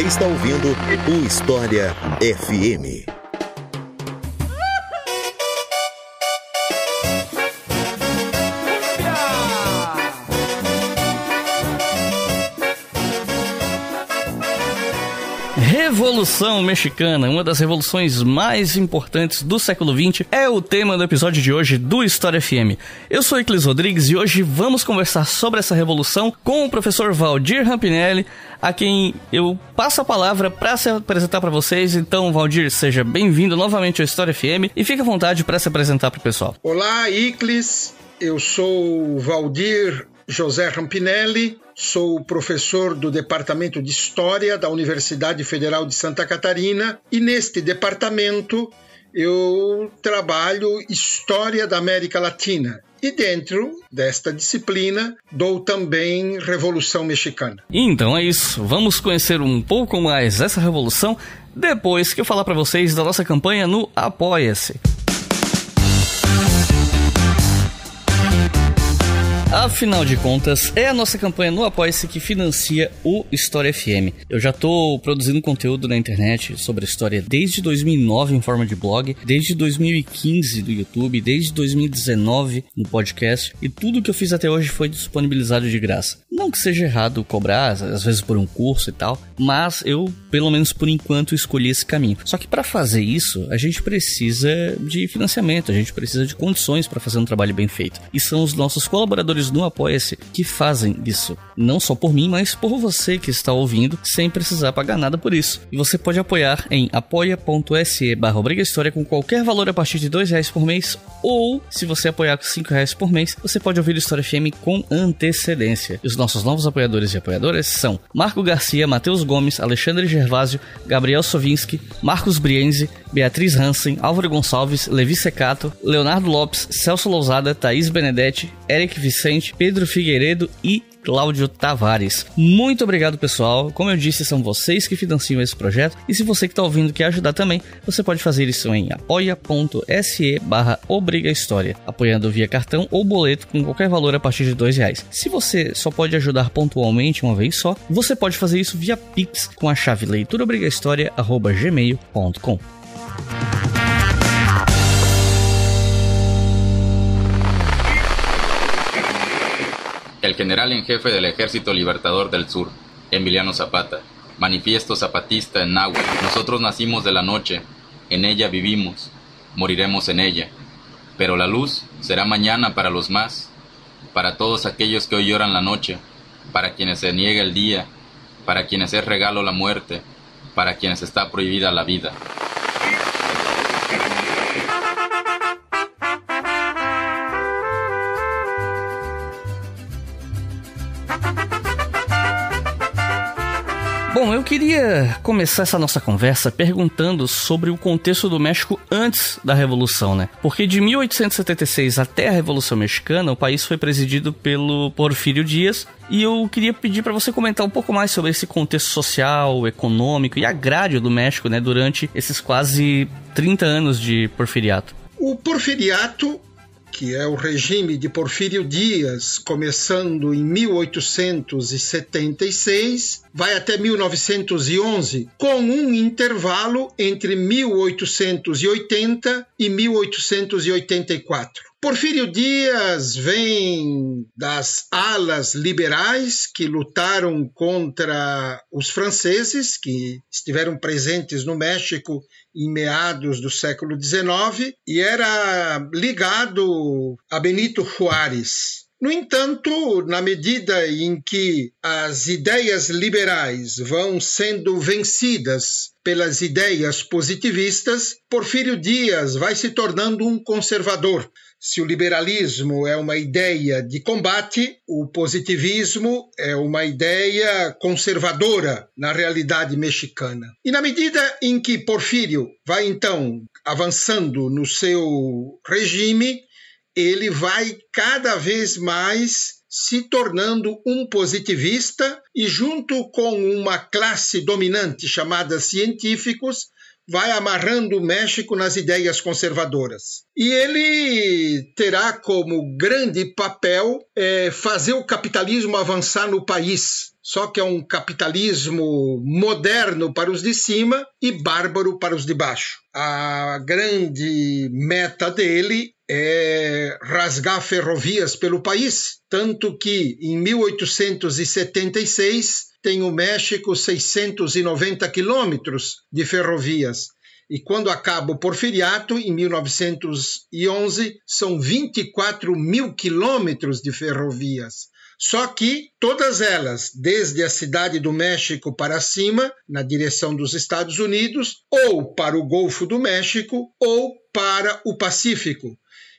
Você está ouvindo o História FM. Revolução Mexicana, uma das revoluções mais importantes do século XX, é o tema do episódio de hoje do História FM. Eu sou Iclis Rodrigues e hoje vamos conversar sobre essa revolução com o professor Valdir Rampinelli, a quem eu passo a palavra para se apresentar para vocês. Então, Valdir, seja bem-vindo novamente ao História FM e fique à vontade para se apresentar para o pessoal. Olá, Iclis. Eu sou Valdir José Rampinelli, sou professor do Departamento de História da Universidade Federal de Santa Catarina e neste departamento eu trabalho História da América Latina. E dentro desta disciplina, dou também Revolução Mexicana. Então é isso. Vamos conhecer um pouco mais essa revolução depois que eu falar para vocês da nossa campanha no Apoia-se. Afinal de contas, é a nossa campanha no Apoia-se que financia o História FM. Eu já tô produzindo conteúdo na internet sobre a história desde 2009 em forma de blog, desde 2015 no YouTube, desde 2019 no podcast e tudo que eu fiz até hoje foi disponibilizado de graça. Não que seja errado cobrar, às vezes por um curso e tal, mas eu, pelo menos por enquanto, escolhi esse caminho. Só que para fazer isso, a gente precisa de financiamento, a gente precisa de condições para fazer um trabalho bem feito. E são os nossos colaboradores do Apoia-se que fazem isso. Não só por mim, mas por você que está ouvindo, sem precisar pagar nada por isso. E você pode apoiar em apoia.se barra com qualquer valor a partir de dois reais por mês, ou se você apoiar com cinco reais por mês, você pode ouvir o História FM com antecedência. E os nossos novos apoiadores e apoiadoras são Marco Garcia, Matheus Gomes, Alexandre Gervásio, Gabriel Sovinski, Marcos Brienze, Beatriz Hansen, Álvaro Gonçalves, Levi Secato, Leonardo Lopes, Celso Lousada, Thaís Benedetti, Eric Vicente, Pedro Figueiredo e Cláudio Tavares. Muito obrigado, pessoal. Como eu disse, são vocês que financiam esse projeto. E se você que está ouvindo quer ajudar também, você pode fazer isso em apoia.se barra obrigahistoria, apoiando via cartão ou boleto com qualquer valor a partir de dois reais. Se você só pode ajudar pontualmente uma vez só, você pode fazer isso via Pix com a chave leituraobrigahistoria.gmail.com. general en jefe del Ejército Libertador del Sur, Emiliano Zapata. Manifiesto zapatista en agua. Nosotros nacimos de la noche, en ella vivimos, moriremos en ella. Pero la luz será mañana para los más, para todos aquellos que hoy lloran la noche, para quienes se niega el día, para quienes es regalo la muerte, para quienes está prohibida la vida. Bom, eu queria começar essa nossa conversa perguntando sobre o contexto do México antes da Revolução, né? Porque de 1876 até a Revolução Mexicana, o país foi presidido pelo Porfírio Dias, e eu queria pedir para você comentar um pouco mais sobre esse contexto social, econômico e agrário do México, né, durante esses quase 30 anos de porfiriato. O porfiriato que é o regime de Porfírio Dias, começando em 1876, vai até 1911, com um intervalo entre 1880 e 1884. Porfírio Dias vem das alas liberais que lutaram contra os franceses, que estiveram presentes no México em meados do século XIX e era ligado a Benito Juárez. No entanto, na medida em que as ideias liberais vão sendo vencidas pelas ideias positivistas, Porfírio Dias vai se tornando um conservador. Se o liberalismo é uma ideia de combate, o positivismo é uma ideia conservadora na realidade mexicana. E na medida em que Porfírio vai então avançando no seu regime, ele vai cada vez mais se tornando um positivista e, junto com uma classe dominante chamada científicos, vai amarrando o México nas ideias conservadoras. E ele terá como grande papel é, fazer o capitalismo avançar no país. Só que é um capitalismo moderno para os de cima e bárbaro para os de baixo. A grande meta dele é rasgar ferrovias pelo país, tanto que em 1876 tem o México 690 quilômetros de ferrovias. E quando acaba o Porfiriato, em 1911, são 24 mil quilômetros de ferrovias. Só que todas elas, desde a cidade do México para cima, na direção dos Estados Unidos, ou para o Golfo do México, ou para o Pacífico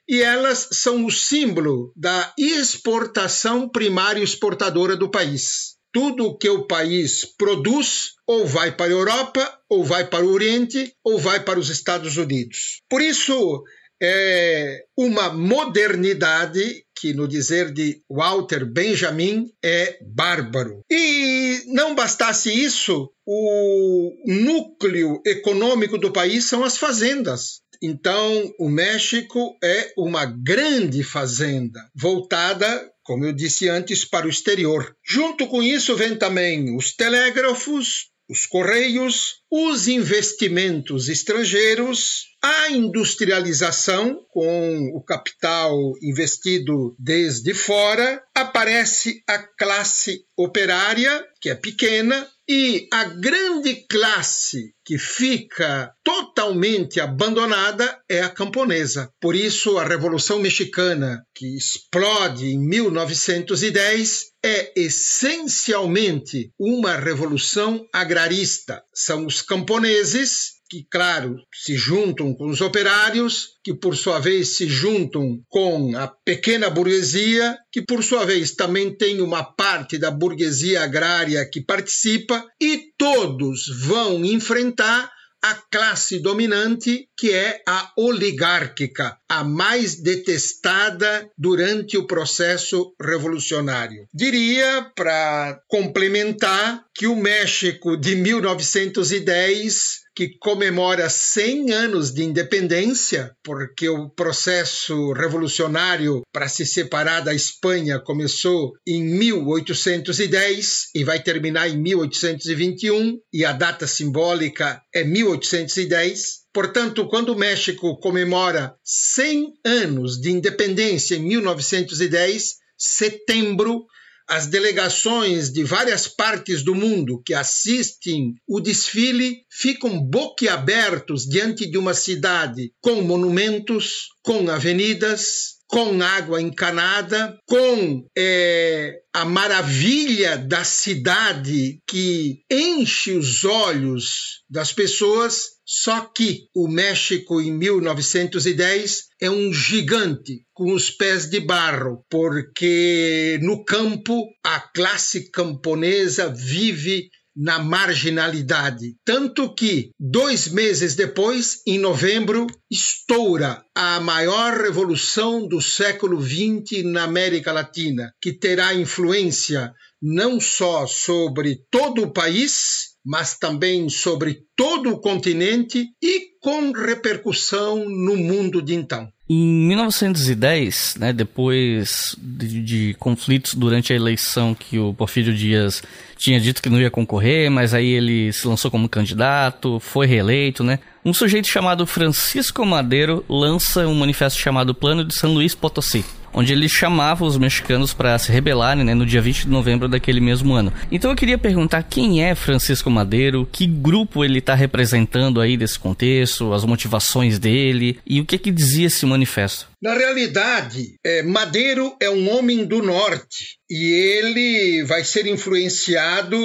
e elas são o símbolo da exportação primária exportadora do país tudo o que o país produz ou vai para a Europa, ou vai para o Oriente, ou vai para os Estados Unidos. Por isso, é uma modernidade que, no dizer de Walter Benjamin, é bárbaro. E não bastasse isso, o núcleo econômico do país são as fazendas. Então, o México é uma grande fazenda voltada como eu disse antes, para o exterior. Junto com isso vem também os telégrafos, os correios, os investimentos estrangeiros, a industrialização com o capital investido desde fora, aparece a classe operária, que é pequena, e a grande classe que fica totalmente abandonada é a camponesa. Por isso, a Revolução Mexicana, que explode em 1910, é essencialmente uma revolução agrarista. São os camponeses que, claro, se juntam com os operários, que por sua vez se juntam com a pequena burguesia, que por sua vez também tem uma parte da burguesia agrária que participa, e todos vão enfrentar a classe dominante, que é a oligárquica, a mais detestada durante o processo revolucionário. Diria, para complementar, que o México de 1910 que comemora 100 anos de independência, porque o processo revolucionário para se separar da Espanha começou em 1810 e vai terminar em 1821, e a data simbólica é 1810. Portanto, quando o México comemora 100 anos de independência em 1910, setembro as delegações de várias partes do mundo que assistem o desfile ficam boquiabertos diante de uma cidade com monumentos, com avenidas, com água encanada, com é, a maravilha da cidade que enche os olhos das pessoas só que o México, em 1910, é um gigante com os pés de barro, porque no campo a classe camponesa vive na marginalidade. Tanto que, dois meses depois, em novembro, estoura a maior revolução do século XX na América Latina, que terá influência não só sobre todo o país, mas também sobre todo o continente e com repercussão no mundo de então. Em 1910, né, depois de, de, conflitos durante a eleição que o Porfírio Dias tinha dito que não ia concorrer, mas aí ele se lançou como candidato, foi reeleito, né? Um sujeito chamado Francisco Madeiro lança um manifesto chamado Plano de São Luís Potosí onde ele chamava os mexicanos para se rebelarem né, no dia 20 de novembro daquele mesmo ano. Então eu queria perguntar quem é Francisco Madeiro, que grupo ele está representando aí desse contexto, as motivações dele e o que, que dizia esse manifesto. Na realidade, é, Madeiro é um homem do norte e ele vai ser influenciado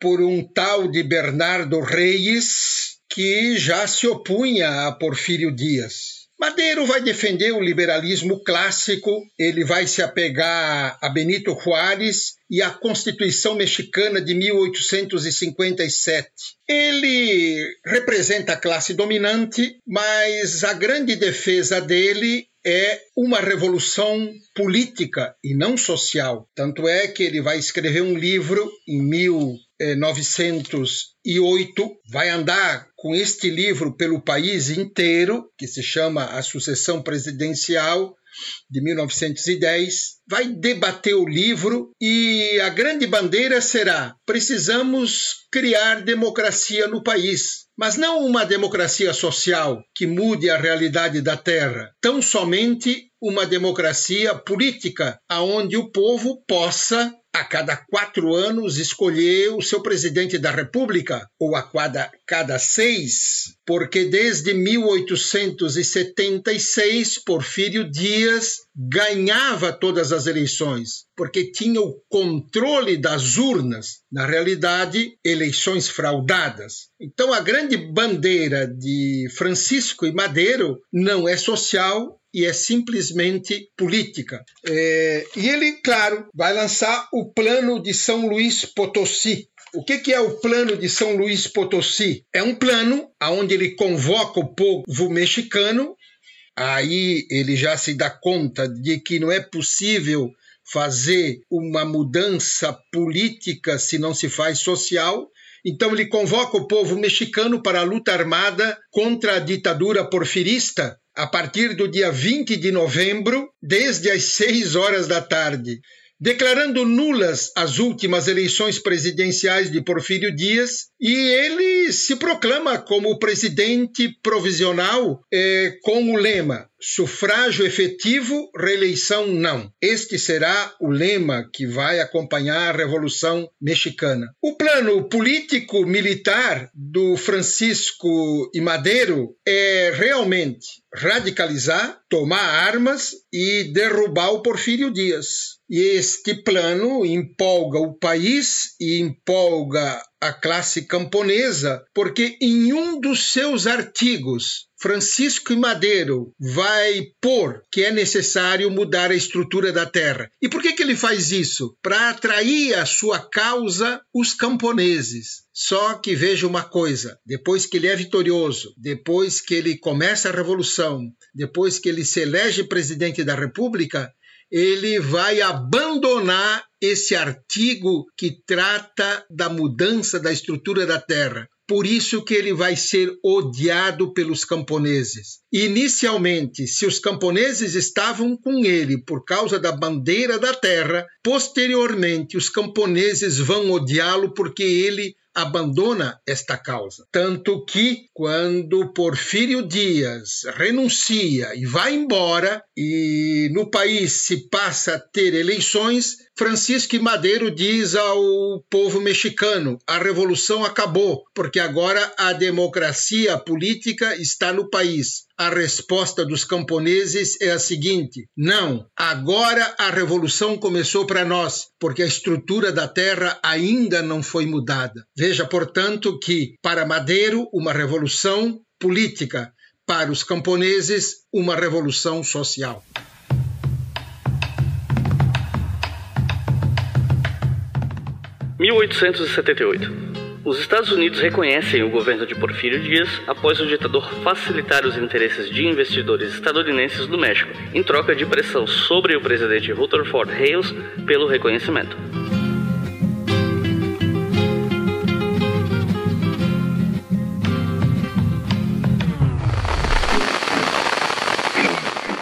por um tal de Bernardo Reis que já se opunha a Porfírio Dias. Madeiro vai defender o liberalismo clássico, ele vai se apegar a Benito Juárez e à Constituição Mexicana de 1857. Ele representa a classe dominante, mas a grande defesa dele é uma revolução política e não social. Tanto é que ele vai escrever um livro em 1900 2008, vai andar com este livro pelo país inteiro, que se chama A Sucessão Presidencial de 1910, vai debater o livro e a grande bandeira será: precisamos criar democracia no país, mas não uma democracia social que mude a realidade da terra, tão somente uma democracia política, aonde o povo possa a cada quatro anos escolher o seu presidente da República, ou a cada, cada seis, porque desde 1876 Porfírio Dias ganhava todas as eleições, porque tinha o controle das urnas, na realidade, eleições fraudadas. Então a grande bandeira de Francisco e Madeiro não é social, e é simplesmente política. É, e ele, claro, vai lançar o plano de São Luís Potosí, o que, é o plano de São Luís Potosí? É um plano onde ele convoca o povo mexicano, aí ele já se dá conta de que não é possível fazer uma mudança política se não se faz social. Então ele convoca o povo mexicano para a luta armada contra a ditadura porfirista, a partir do dia 20 de novembro, desde as 6 horas da tarde declarando nulas as últimas eleições presidenciais de Porfírio Dias e ele se proclama como presidente provisional eh, com o lema sufrágio efetivo, reeleição não. Este será o lema que vai acompanhar a Revolução Mexicana. O plano político-militar do Francisco e Madeiro é realmente radicalizar, tomar armas e derrubar o Porfírio Dias. E este plano empolga o país e empolga a classe camponesa, porque em um dos seus artigos, Francisco e Madeiro vai pôr que é necessário mudar a estrutura da terra. E por que, que ele faz isso? Para atrair à sua causa os camponeses. Só que veja uma coisa: depois que ele é vitorioso, depois que ele começa a revolução, depois que ele se elege presidente da república, ele vai abandonar esse artigo que trata da mudança da estrutura da terra. Por isso que ele vai ser odiado pelos camponeses. Inicialmente, se os camponeses estavam com ele por causa da bandeira da terra, posteriormente os camponeses vão odiá-lo porque ele abandona esta causa. Tanto que, quando Porfírio Dias renuncia e vai embora, e no país se passa a ter eleições, Francisco Madeiro diz ao povo mexicano: a revolução acabou, porque agora a democracia política está no país. A resposta dos camponeses é a seguinte: não, agora a revolução começou para nós, porque a estrutura da terra ainda não foi mudada. Veja, portanto, que para Madeiro, uma revolução política, para os camponeses, uma revolução social. 1878. Os Estados Unidos reconhecem o governo de Porfírio Dias após o ditador facilitar os interesses de investidores estadunidenses no México, em troca de pressão sobre o presidente Rutherford Hayes pelo reconhecimento.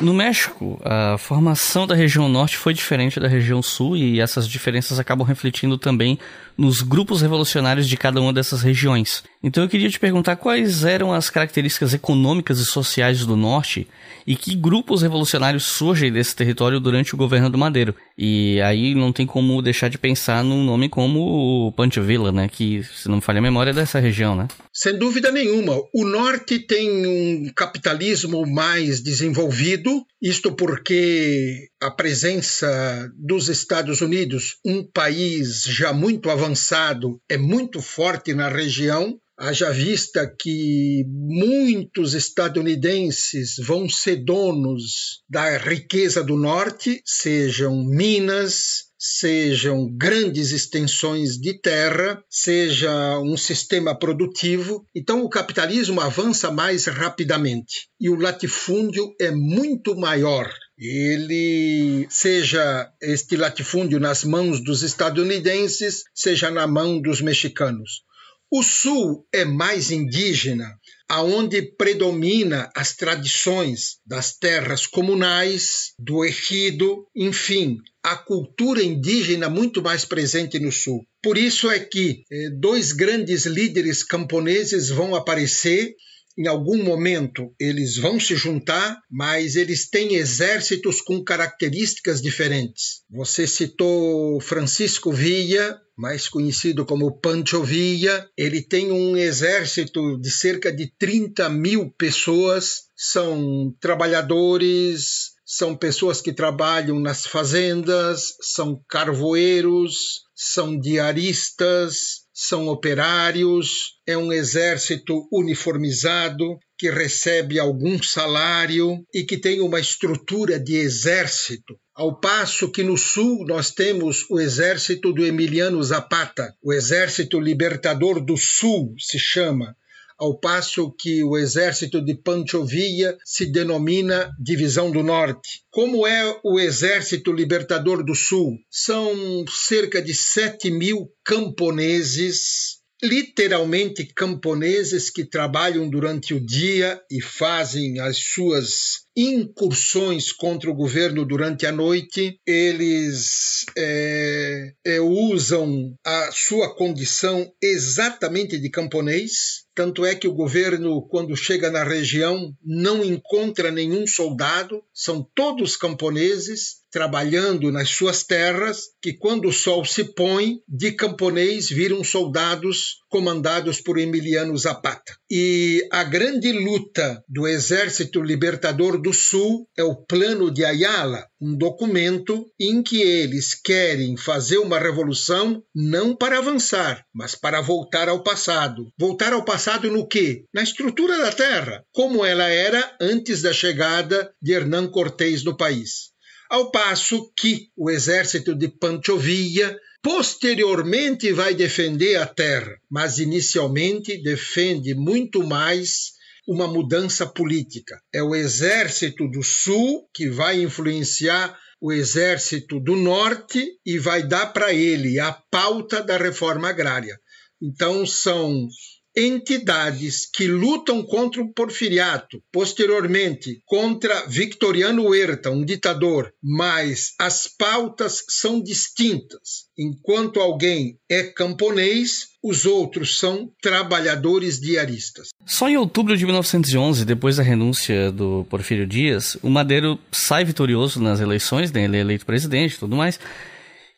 No México, a formação da região norte foi diferente da região sul e essas diferenças acabam refletindo também nos grupos revolucionários de cada uma dessas regiões. Então eu queria te perguntar quais eram as características econômicas e sociais do norte e que grupos revolucionários surgem desse território durante o governo do Madeiro. E aí não tem como deixar de pensar num nome como o Panchevilla, né? Que, se não me falha a memória, é dessa região, né? Sem dúvida nenhuma. O norte tem um capitalismo mais desenvolvido, isto porque a presença dos Estados Unidos, um país já muito avançado, é muito forte na região, haja vista que muitos estadunidenses vão ser donos da riqueza do norte, sejam minas, sejam grandes extensões de terra, seja um sistema produtivo. Então, o capitalismo avança mais rapidamente e o latifúndio é muito maior ele seja este latifúndio nas mãos dos estadunidenses, seja na mão dos mexicanos. O sul é mais indígena, aonde predomina as tradições das terras comunais, do ejido, enfim, a cultura indígena muito mais presente no sul. Por isso é que eh, dois grandes líderes camponeses vão aparecer em algum momento eles vão se juntar, mas eles têm exércitos com características diferentes. Você citou Francisco Villa, mais conhecido como Pancho Villa. Ele tem um exército de cerca de 30 mil pessoas, são trabalhadores, são pessoas que trabalham nas fazendas, são carvoeiros, são diaristas, são operários, é um exército uniformizado que recebe algum salário e que tem uma estrutura de exército. Ao passo que no sul nós temos o exército do Emiliano Zapata, o Exército Libertador do Sul se chama, ao passo que o exército de Panchovia se denomina Divisão do Norte. Como é o Exército Libertador do Sul? São cerca de 7 mil camponeses literalmente camponeses que trabalham durante o dia e fazem as suas incursões contra o governo durante a noite. Eles é, é, usam a sua condição exatamente de camponês tanto é que o governo, quando chega na região, não encontra nenhum soldado, são todos camponeses trabalhando nas suas terras, que quando o sol se põe, de camponês viram soldados comandados por Emiliano Zapata. E a grande luta do Exército Libertador do Sul é o Plano de Ayala, um documento em que eles querem fazer uma revolução não para avançar, mas para voltar ao passado. Voltar ao passado baseado no quê? Na estrutura da terra, como ela era antes da chegada de Hernán Cortés no país. Ao passo que o exército de Panchovia posteriormente vai defender a terra, mas inicialmente defende muito mais uma mudança política. É o exército do sul que vai influenciar o exército do norte e vai dar para ele a pauta da reforma agrária. Então são entidades que lutam contra o porfiriato, posteriormente contra Victoriano Huerta, um ditador, mas as pautas são distintas. Enquanto alguém é camponês, os outros são trabalhadores diaristas. Só em outubro de 1911, depois da renúncia do Porfírio Dias, o Madeiro sai vitorioso nas eleições, né? ele é eleito presidente e tudo mais,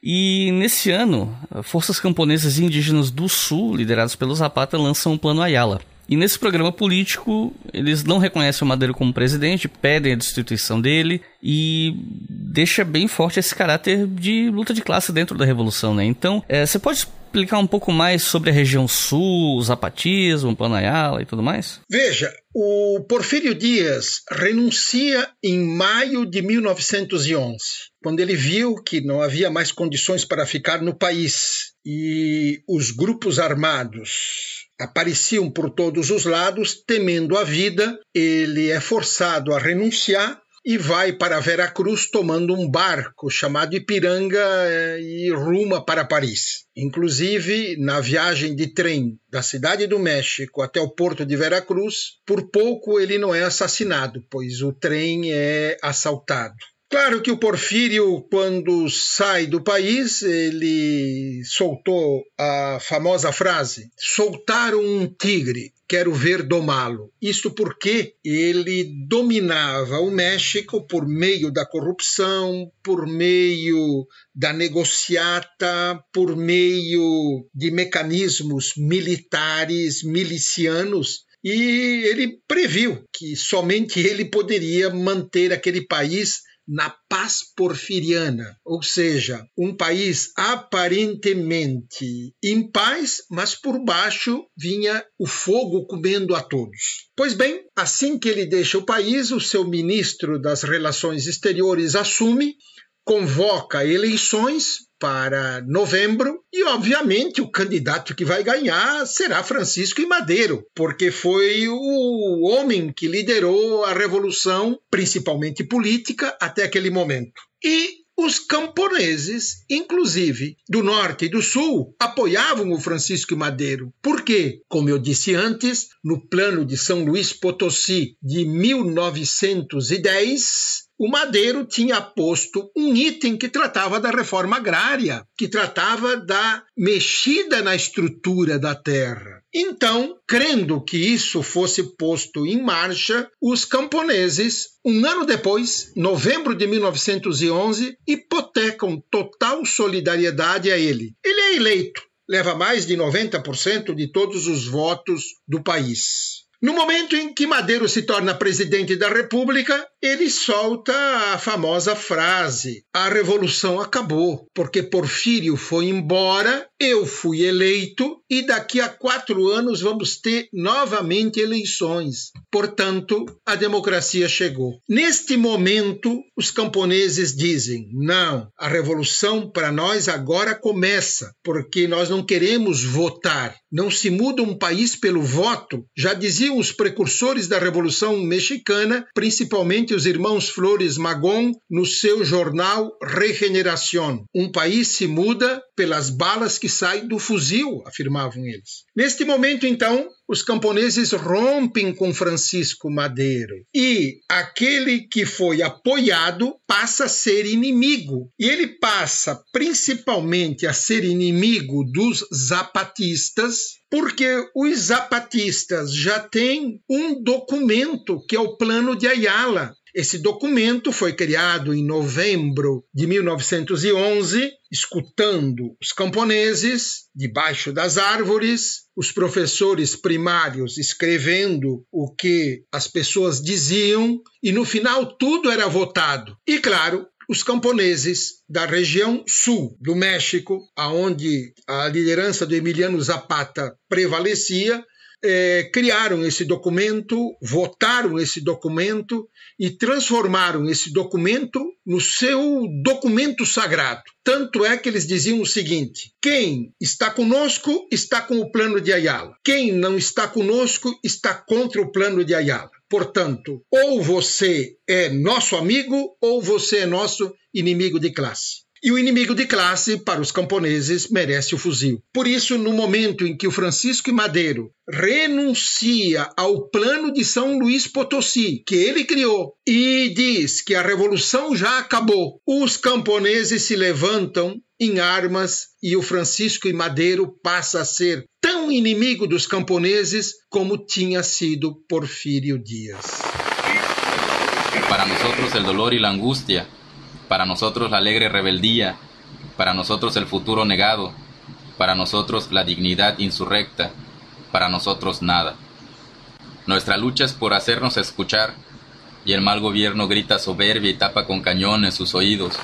e nesse ano, forças camponesas e indígenas do Sul, lideradas pelo Zapata, lançam o Plano Ayala. E nesse programa político, eles não reconhecem o Madero como presidente, pedem a destituição dele e deixa bem forte esse caráter de luta de classe dentro da revolução, né? Então, é, você pode explicar um pouco mais sobre a região sul, o zapatismo, o Panayala e tudo mais? Veja, o Porfírio Dias renuncia em maio de 1911 quando ele viu que não havia mais condições para ficar no país e os grupos armados apareciam por todos os lados, temendo a vida, ele é forçado a renunciar e vai para Veracruz tomando um barco chamado Ipiranga eh, e ruma para Paris. Inclusive, na viagem de trem da cidade do México até o porto de Veracruz, por pouco ele não é assassinado, pois o trem é assaltado. Claro que o Porfírio, quando sai do país, ele soltou a famosa frase: soltaram um tigre, quero ver domá-lo. Isso porque ele dominava o México por meio da corrupção, por meio da negociata, por meio de mecanismos militares, milicianos, e ele previu que somente ele poderia manter aquele país na paz porfiriana, ou seja, um país aparentemente em paz, mas por baixo vinha o fogo comendo a todos. Pois bem, assim que ele deixa o país, o seu ministro das Relações Exteriores assume, convoca eleições para novembro e, obviamente, o candidato que vai ganhar será Francisco I. Madeiro, porque foi o homem que liderou a revolução, principalmente política, até aquele momento. E os camponeses, inclusive do norte e do sul, apoiavam o Francisco I. Madeiro, porque, como eu disse antes, no plano de São Luís Potosí de 1910, o Madeiro tinha posto um item que tratava da reforma agrária, que tratava da mexida na estrutura da terra. Então, crendo que isso fosse posto em marcha, os camponeses, um ano depois, novembro de 1911, hipotecam total solidariedade a ele. Ele é eleito, leva mais de 90% de todos os votos do país. No momento em que Madeiro se torna presidente da República, ele solta a famosa frase: a revolução acabou, porque Porfírio foi embora, eu fui eleito e daqui a quatro anos vamos ter novamente eleições. Portanto, a democracia chegou. Neste momento, os camponeses dizem: não, a revolução para nós agora começa, porque nós não queremos votar. Não se muda um país pelo voto. Já diziam os precursores da Revolução Mexicana, principalmente os irmãos Flores Magon no seu jornal Regeneración. Um país se muda pelas balas que saem do fuzil, afirmavam eles. Neste momento, então, os camponeses rompem com Francisco Madeiro e aquele que foi apoiado passa a ser inimigo. E ele passa principalmente a ser inimigo dos zapatistas, porque os zapatistas já têm um documento que é o plano de Ayala, esse documento foi criado em novembro de 1911, escutando os camponeses debaixo das árvores, os professores primários escrevendo o que as pessoas diziam, e no final tudo era votado. E claro, os camponeses da região sul do México, aonde a liderança do Emiliano Zapata prevalecia, é, criaram esse documento, votaram esse documento e transformaram esse documento no seu documento sagrado. Tanto é que eles diziam o seguinte: quem está conosco está com o plano de Ayala, quem não está conosco está contra o plano de Ayala. Portanto, ou você é nosso amigo ou você é nosso inimigo de classe. E o inimigo de classe, para os camponeses, merece o fuzil. Por isso, no momento em que o Francisco e Madeiro renuncia ao plano de São Luís Potosí, que ele criou, e diz que a revolução já acabou, os camponeses se levantam em armas e o Francisco e Madeiro passa a ser tão inimigo dos camponeses como tinha sido Porfírio Dias. Para nós, o dolor e a angústia para nosotros la alegre rebeldía, para nosotros el futuro negado, para nosotros la dignidad insurrecta, para nosotros nada. Nuestra lucha es por hacernos escuchar, y el mal gobierno grita soberbia y tapa con cañones sus oídos.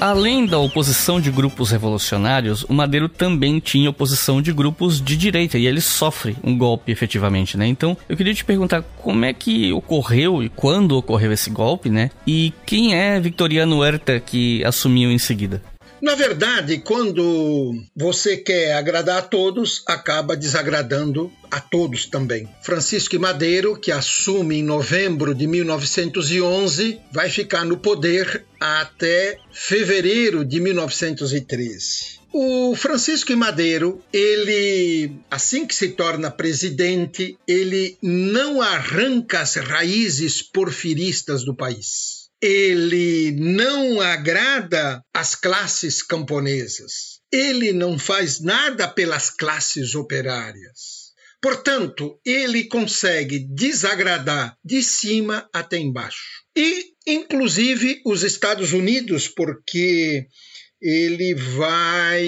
Além da oposição de grupos revolucionários, o Madeiro também tinha oposição de grupos de direita e ele sofre um golpe efetivamente, né? Então, eu queria te perguntar como é que ocorreu e quando ocorreu esse golpe, né? E quem é Victoriano Huerta que assumiu em seguida? Na verdade, quando você quer agradar a todos, acaba desagradando a todos também. Francisco Madeiro, que assume em novembro de 1911, vai ficar no poder até fevereiro de 1913. O Francisco Madeiro, ele, assim que se torna presidente, ele não arranca as raízes porfiristas do país ele não agrada as classes camponesas. Ele não faz nada pelas classes operárias. Portanto, ele consegue desagradar de cima até embaixo. E, inclusive, os Estados Unidos, porque ele vai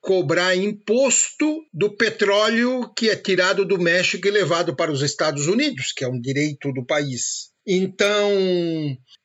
cobrar imposto do petróleo que é tirado do México e levado para os Estados Unidos, que é um direito do país. Então,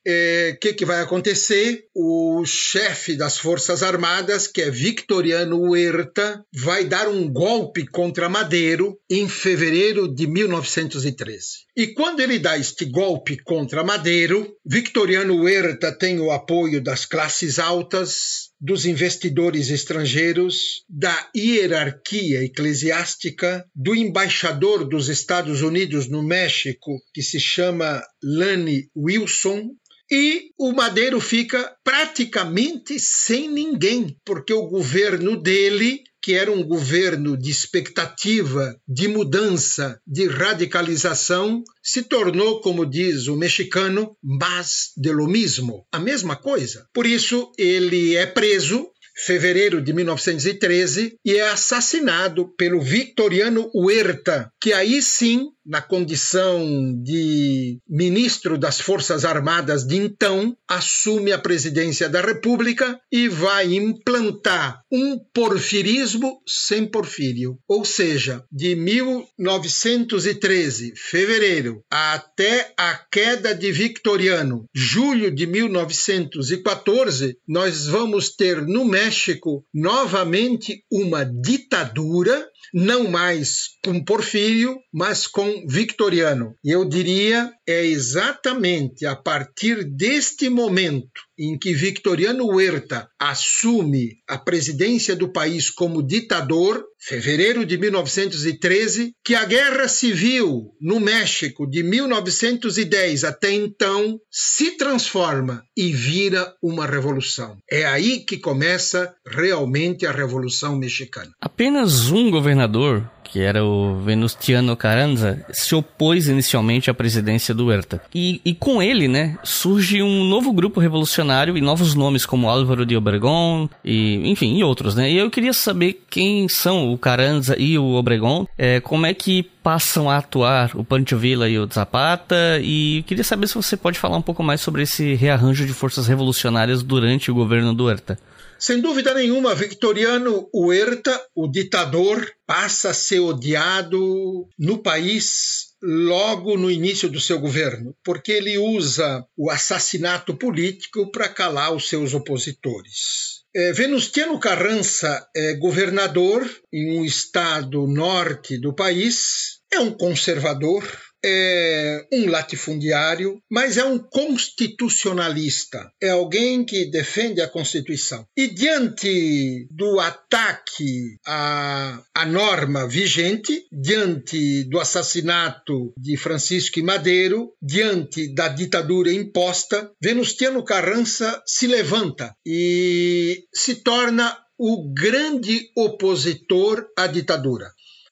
o é, que, que vai acontecer? O chefe das Forças Armadas, que é Victoriano Huerta, vai dar um golpe contra Madeiro em fevereiro de 1913. E quando ele dá este golpe contra Madeiro, Victoriano Huerta tem o apoio das classes altas, dos investidores estrangeiros, da hierarquia eclesiástica, do embaixador dos Estados Unidos no México, que se chama Lane Wilson, e o Madeiro fica praticamente sem ninguém, porque o governo dele que era um governo de expectativa, de mudança, de radicalização, se tornou, como diz o mexicano, mas de lo mismo, a mesma coisa. Por isso, ele é preso fevereiro de 1913 e é assassinado pelo Victoriano Huerta, que aí sim na condição de ministro das Forças Armadas de então, assume a presidência da República e vai implantar um porfirismo sem porfírio. Ou seja, de 1913, fevereiro, até a queda de Victoriano, julho de 1914, nós vamos ter no México novamente uma ditadura não mais com Porfírio, mas com Victoriano. E Eu diria é exatamente a partir deste momento em que Victoriano Huerta assume a presidência do país como ditador, fevereiro de 1913, que a Guerra Civil no México de 1910 até então se transforma e vira uma revolução. É aí que começa realmente a Revolução Mexicana. Apenas um governador que era o Venustiano Carranza, se opôs inicialmente à presidência do Huerta. E, e com ele, né, surge um novo grupo revolucionário e novos nomes como Álvaro de Obregón e, enfim, e outros, né? E eu queria saber quem são o Carranza e o Obregón, é, como é que passam a atuar o Pancho Villa e o Zapata e queria saber se você pode falar um pouco mais sobre esse rearranjo de forças revolucionárias durante o governo do Huerta. Sem dúvida nenhuma, Victoriano Huerta, o ditador, passa a ser odiado no país logo no início do seu governo, porque ele usa o assassinato político para calar os seus opositores. É, Venustiano Carranza é governador em um estado norte do país, é um conservador, é um latifundiário, mas é um constitucionalista, é alguém que defende a Constituição. E diante do ataque à, à norma vigente, diante do assassinato de Francisco e Madeiro, diante da ditadura imposta, Venustiano Carranza se levanta e se torna o grande opositor à ditadura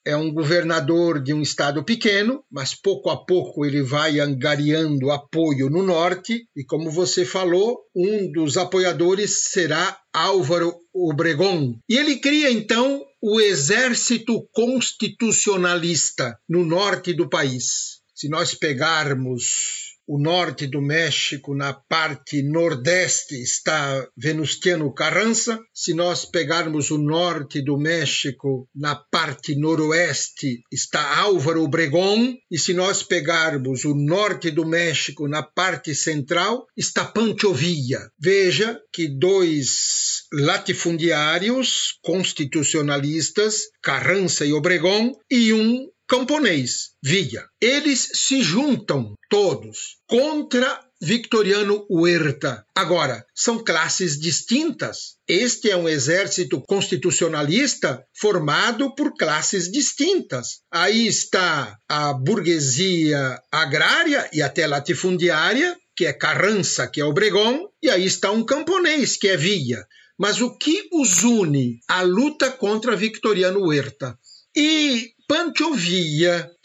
é um governador de um estado pequeno, mas pouco a pouco ele vai angariando apoio no norte, e como você falou, um dos apoiadores será Álvaro Obregón. E ele cria então o Exército Constitucionalista no norte do país. Se nós pegarmos o norte do México, na parte nordeste, está Venustiano Carranza. Se nós pegarmos o norte do México, na parte noroeste, está Álvaro Obregón. E se nós pegarmos o norte do México, na parte central, está Panchovia. Veja que dois latifundiários constitucionalistas, Carranza e Obregón, e um camponês, Villa. Eles se juntam todos contra Victoriano Huerta. Agora, são classes distintas. Este é um exército constitucionalista formado por classes distintas. Aí está a burguesia agrária e até latifundiária, que é Carrança, que é Obregón, e aí está um camponês, que é Villa. Mas o que os une? A luta contra Victoriano Huerta. E Pancho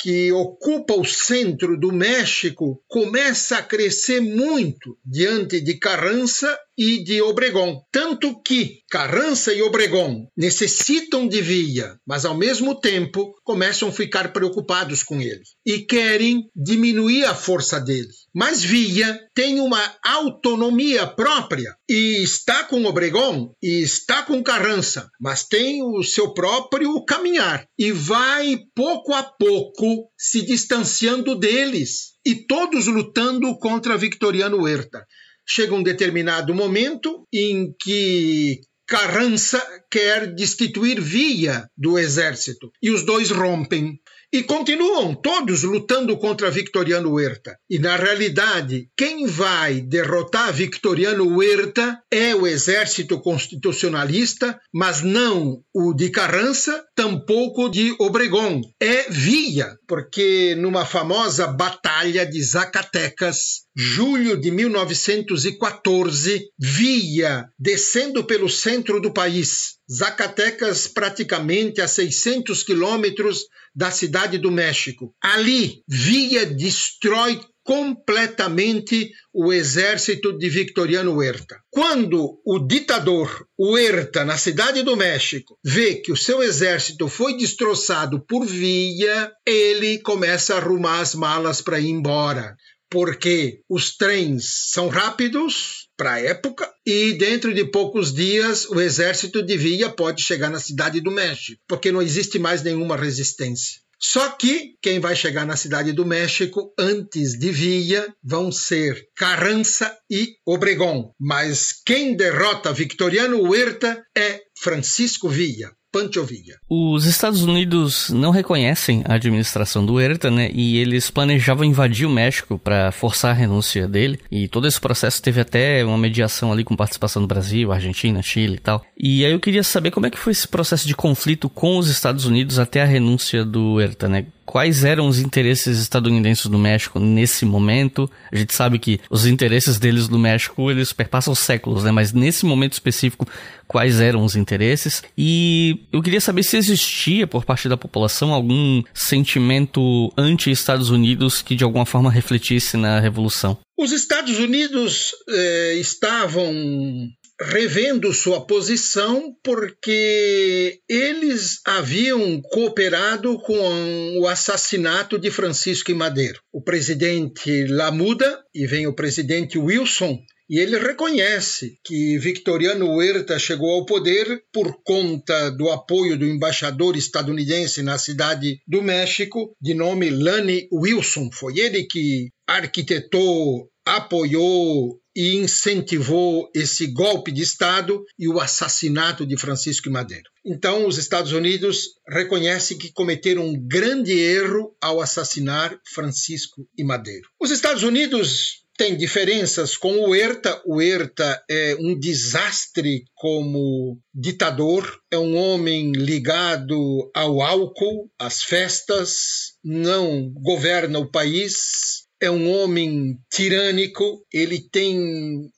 que ocupa o centro do México começa a crescer muito diante de Carranza e de Obregón. Tanto que Carranza e Obregón necessitam de via, mas ao mesmo tempo começam a ficar preocupados com ele e querem diminuir a força dele. Mas Villa tem uma autonomia própria e está com Obregón e está com Carranza, mas tem o seu próprio caminhar e vai pouco a pouco se distanciando deles e todos lutando contra Victoriano Huerta. Chega um determinado momento em que Carranza quer destituir Via do exército e os dois rompem. E continuam todos lutando contra Victoriano Huerta. E, na realidade, quem vai derrotar Victoriano Huerta é o exército constitucionalista, mas não o de Carranza, tampouco de Obregón. É Villa, porque numa famosa batalha de Zacatecas, julho de 1914, via descendo pelo centro do país, Zacatecas praticamente a 600 quilômetros da cidade do México. Ali, via destrói completamente o exército de Victoriano Huerta. Quando o ditador Huerta, na cidade do México, vê que o seu exército foi destroçado por via, ele começa a arrumar as malas para ir embora porque os trens são rápidos para a época e dentro de poucos dias o exército de Via pode chegar na cidade do México, porque não existe mais nenhuma resistência. Só que quem vai chegar na cidade do México antes de Via vão ser Carranza e Obregón, mas quem derrota Victoriano Huerta é Francisco Via, Panchovia. Os Estados Unidos não reconhecem a administração do Herta, né? E eles planejavam invadir o México para forçar a renúncia dele. E todo esse processo teve até uma mediação ali com participação do Brasil, Argentina, Chile e tal. E aí eu queria saber como é que foi esse processo de conflito com os Estados Unidos até a renúncia do Herta, né? quais eram os interesses estadunidenses do México nesse momento. A gente sabe que os interesses deles do México, eles perpassam séculos, né? Mas nesse momento específico, quais eram os interesses? E eu queria saber se existia por parte da população algum sentimento anti-Estados Unidos que de alguma forma refletisse na revolução. Os Estados Unidos eh, estavam revendo sua posição porque eles haviam cooperado com o assassinato de Francisco e Madeiro. O presidente Lamuda e vem o presidente Wilson e ele reconhece que Victoriano Huerta chegou ao poder por conta do apoio do embaixador estadunidense na cidade do México, de nome Lane Wilson. Foi ele que arquitetou apoiou e incentivou esse golpe de Estado e o assassinato de Francisco Madeiro. Então, os Estados Unidos reconhecem que cometeram um grande erro ao assassinar Francisco e Madeiro. Os Estados Unidos têm diferenças com o Herta. O Herta é um desastre como ditador, é um homem ligado ao álcool, às festas, não governa o país, é um homem tirânico, ele tem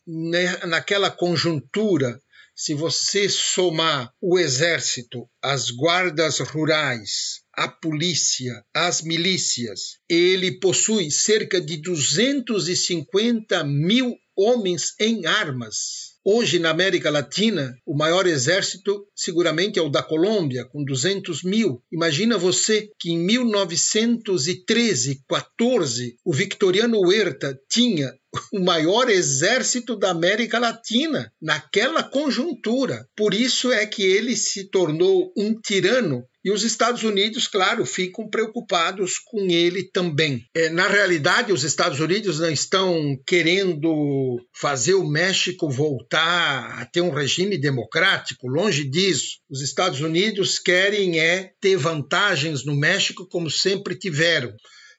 né, naquela conjuntura se você somar o exército, as guardas rurais, a polícia, as milícias, ele possui cerca de 250 mil homens em armas. Hoje, na América Latina, o maior exército seguramente é o da Colômbia, com 200 mil. Imagina você que em 1913, 14, o Victoriano Huerta tinha o maior exército da América Latina naquela conjuntura. Por isso é que ele se tornou um tirano e os Estados Unidos, claro, ficam preocupados com ele também. É, na realidade, os Estados Unidos não estão querendo fazer o México voltar a ter um regime democrático, longe disso. Os Estados Unidos querem é ter vantagens no México, como sempre tiveram.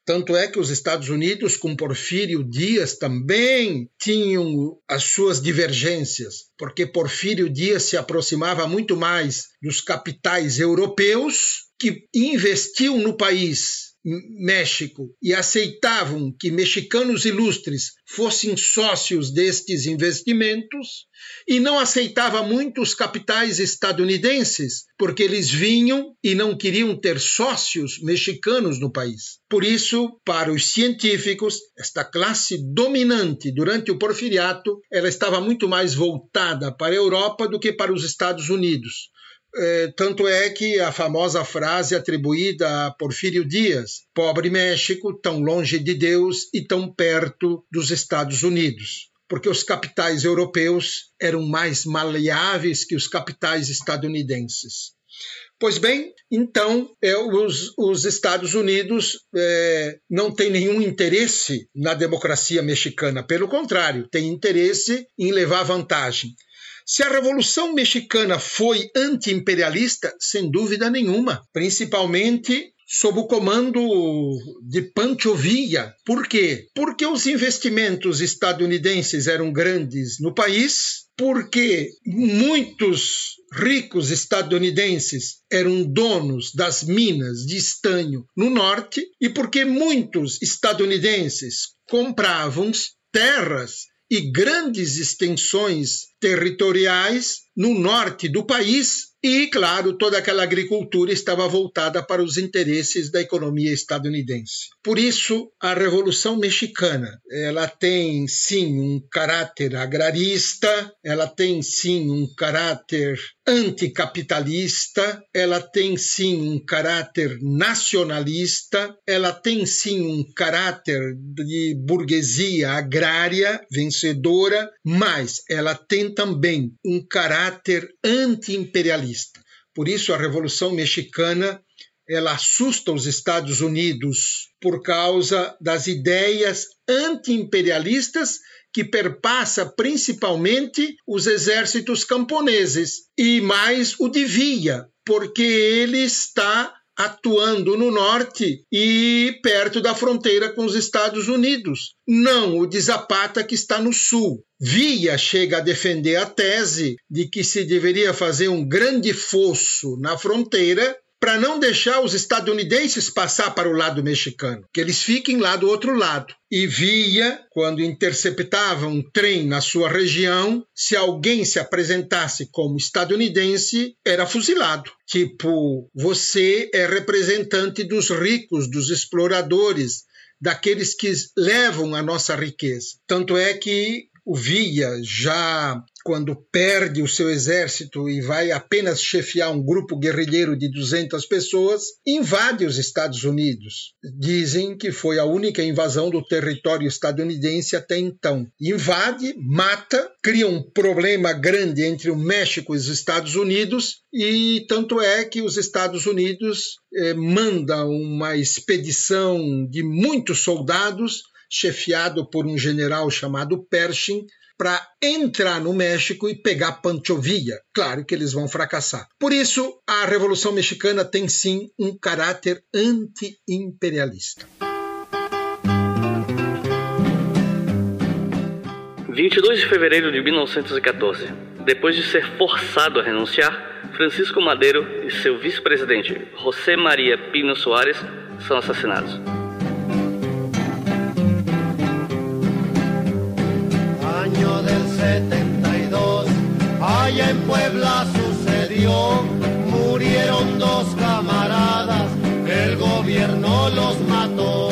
Tanto é que os Estados Unidos, com Porfírio Dias, também tinham as suas divergências, porque Porfírio Dias se aproximava muito mais dos capitais europeus que investiam no país México e aceitavam que mexicanos ilustres fossem sócios destes investimentos, e não aceitava muito os capitais estadunidenses, porque eles vinham e não queriam ter sócios mexicanos no país. Por isso, para os científicos, esta classe dominante durante o porfiriato, ela estava muito mais voltada para a Europa do que para os Estados Unidos. Eh, tanto é que a famosa frase atribuída a Porfírio Dias, pobre México, tão longe de Deus e tão perto dos Estados Unidos. Porque os capitais europeus eram mais maleáveis que os capitais estadunidenses. Pois bem, então é, os, os, Estados Unidos é, não têm nenhum interesse na democracia mexicana, pelo contrário, tem interesse em levar vantagem. Se a Revolução Mexicana foi anti-imperialista, sem dúvida nenhuma, principalmente sob o comando de Pancho Villa. Por quê? Porque os investimentos estadunidenses eram grandes no país, porque muitos ricos estadunidenses eram donos das minas de estanho no norte e porque muitos estadunidenses compravam terras e grandes extensões territoriais no norte do país, e, claro, toda aquela agricultura estava voltada para os interesses da economia estadunidense. Por isso, a Revolução Mexicana, ela tem sim um caráter agrarista, ela tem sim um caráter anticapitalista, ela tem sim um caráter nacionalista, ela tem sim um caráter de burguesia agrária vencedora, mas ela tem também um caráter anti-imperialista por isso, a Revolução Mexicana ela assusta os Estados Unidos por causa das ideias antiimperialistas que perpassa principalmente os exércitos camponeses e mais o devia, porque ele está atuando no norte e perto da fronteira com os Estados Unidos, não o de Zapata que está no sul. Via chega a defender a tese de que se deveria fazer um grande fosso na fronteira para não deixar os estadunidenses passar para o lado mexicano, que eles fiquem lá do outro lado. E via, quando interceptava um trem na sua região, se alguém se apresentasse como estadunidense, era fuzilado. Tipo, você é representante dos ricos, dos exploradores, daqueles que levam a nossa riqueza. Tanto é que o Villa já quando perde o seu exército e vai apenas chefiar um grupo guerrilheiro de 200 pessoas, invade os Estados Unidos. Dizem que foi a única invasão do território estadunidense até então. Invade, mata, cria um problema grande entre o México e os Estados Unidos, e tanto é que os Estados Unidos eh, manda uma expedição de muitos soldados chefiado por um general chamado Pershing, para entrar no México e pegar Panchovia. Claro que eles vão fracassar. Por isso, a Revolução Mexicana tem sim um caráter anti-imperialista. 22 de fevereiro de 1914. Depois de ser forçado a renunciar, Francisco Madeiro e seu vice-presidente, José Maria Pino Soares, são assassinados. en Puebla sucedió, murieron dos camaradas, el gobierno los mató.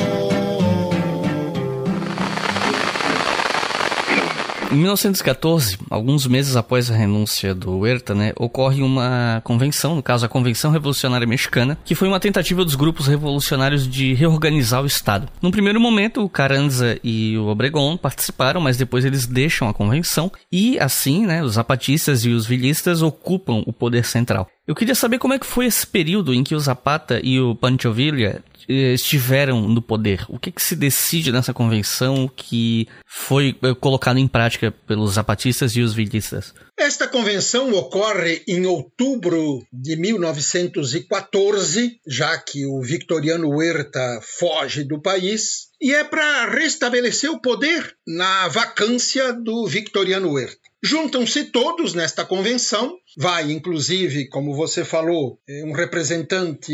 Em 1914, alguns meses após a renúncia do Huerta, né, ocorre uma convenção, no caso a Convenção Revolucionária Mexicana, que foi uma tentativa dos grupos revolucionários de reorganizar o Estado. Num primeiro momento, o Carranza e o Obregón participaram, mas depois eles deixam a convenção e, assim, né, os zapatistas e os vilistas ocupam o poder central. Eu queria saber como é que foi esse período em que o Zapata e o Pancho Villa eh, estiveram no poder. O que, que se decide nessa convenção que foi eh, colocado em prática pelos zapatistas e os villistas? Esta convenção ocorre em outubro de 1914, já que o Victoriano Huerta foge do país, e é para restabelecer o poder na vacância do Victoriano Huerta. Juntam-se todos nesta convenção, vai inclusive, como você falou, eh, um representante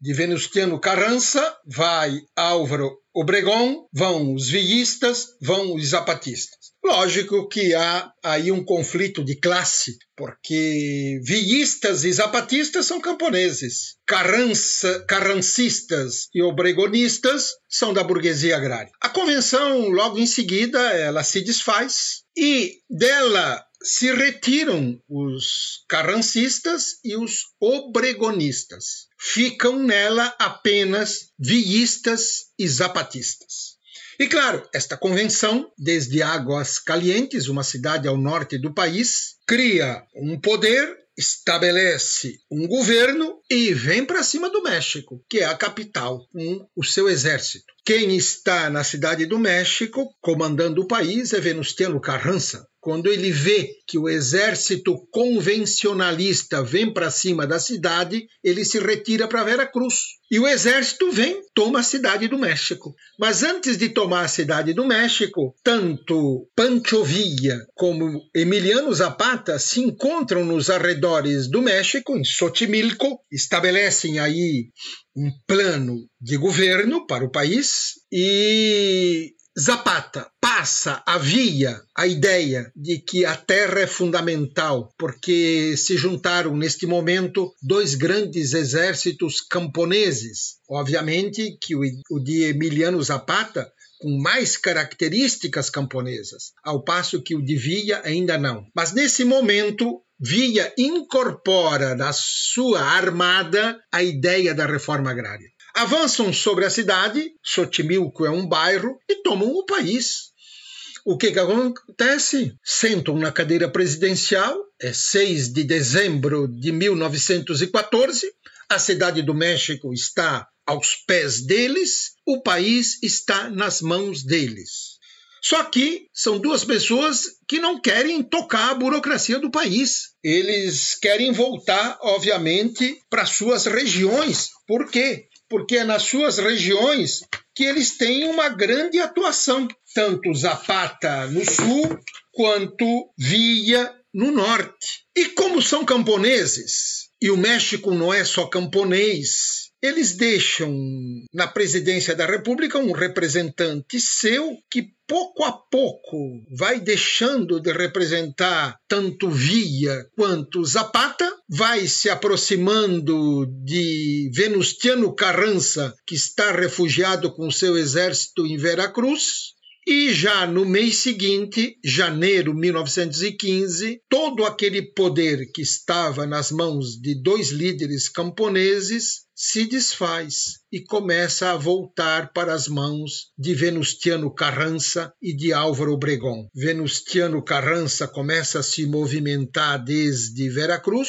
de Venustiano Carranza, vai Álvaro Obregón. vão os villistas, vão os zapatistas. Lógico que há aí um conflito de classe, porque villistas e zapatistas são camponeses, carrança, carrancistas e obregonistas são da burguesia agrária. A convenção, logo em seguida, ela se desfaz, e dela se retiram os carrancistas e os obregonistas. Ficam nela apenas villistas e zapatistas. E claro, esta convenção, desde Águas Calientes, uma cidade ao norte do país, cria um poder estabelece um governo e vem para cima do México, que é a capital, com o seu exército. Quem está na cidade do México comandando o país é Venustiano Carranza, quando ele vê que o exército convencionalista vem para cima da cidade, ele se retira para Veracruz. E o exército vem, toma a cidade do México. Mas antes de tomar a cidade do México, tanto Pancho Villa como Emiliano Zapata se encontram nos arredores do México, em Xochimilco, estabelecem aí um plano de governo para o país e Zapata passa a via, a ideia de que a terra é fundamental, porque se juntaram neste momento dois grandes exércitos camponeses. Obviamente que o de Emiliano Zapata com mais características camponesas, ao passo que o de Villa ainda não. Mas nesse momento, Villa incorpora na sua armada a ideia da reforma agrária. Avançam sobre a cidade, Xochimilco é um bairro, e tomam o país. O que, que acontece? Sentam na cadeira presidencial, é 6 de dezembro de 1914, a cidade do México está aos pés deles, o país está nas mãos deles. Só que são duas pessoas que não querem tocar a burocracia do país. Eles querem voltar, obviamente, para suas regiões. Por quê? porque é nas suas regiões que eles têm uma grande atuação, tanto Zapata no sul quanto Villa no norte. E como são camponeses, e o México não é só camponês, eles deixam na presidência da República um representante seu que pouco a pouco vai deixando de representar tanto Villa quanto Zapata vai se aproximando de Venustiano Carranza, que está refugiado com seu exército em Veracruz, e já no mês seguinte, janeiro de 1915, todo aquele poder que estava nas mãos de dois líderes camponeses se desfaz e começa a voltar para as mãos de Venustiano Carranza e de Álvaro Obregón. Venustiano Carranza começa a se movimentar desde Veracruz,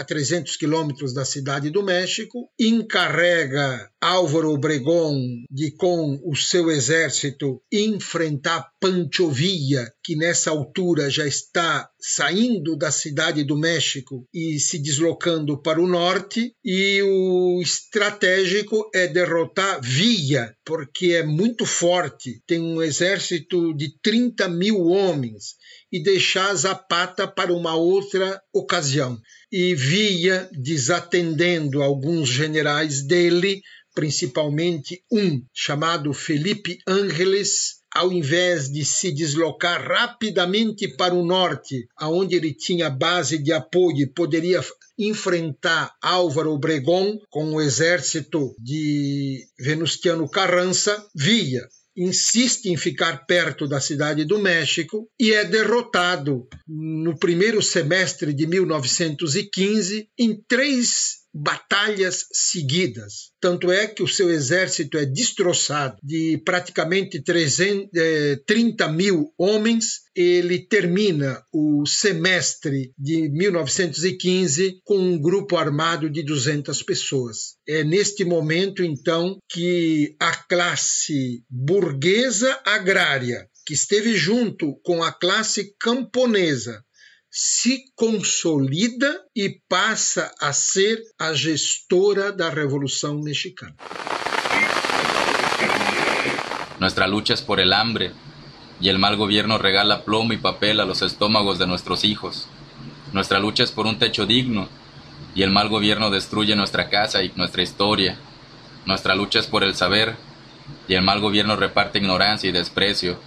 a 300 quilômetros da cidade do México, encarrega Álvaro Obregón de, com o seu exército, enfrentar Panchovia, que nessa altura já está saindo da cidade do México e se deslocando para o norte, e o estratégico é derrotar Villa, porque é muito forte, tem um exército de 30 mil homens e deixar Zapata para uma outra ocasião. E via desatendendo alguns generais dele, principalmente um chamado Felipe Ángeles, ao invés de se deslocar rapidamente para o norte, aonde ele tinha base de apoio e poderia enfrentar Álvaro Obregón com o exército de Venustiano Carranza, via insiste em ficar perto da cidade do México e é derrotado no primeiro semestre de 1915 em três batalhas seguidas. Tanto é que o seu exército é destroçado de praticamente 300, eh, 30 mil homens. Ele termina o semestre de 1915 com um grupo armado de 200 pessoas. É neste momento, então, que a classe burguesa agrária que esteve junto com a classe camponesa se consolida y e pasa a ser la gestora de la Revolución Mexicana. Nuestra lucha es por el hambre y el mal gobierno regala plomo y papel a los estómagos de nuestros hijos. Nuestra lucha es por un techo digno y el mal gobierno destruye nuestra casa y nuestra historia. Nuestra lucha es por el saber y el mal gobierno reparte ignorancia y desprecio.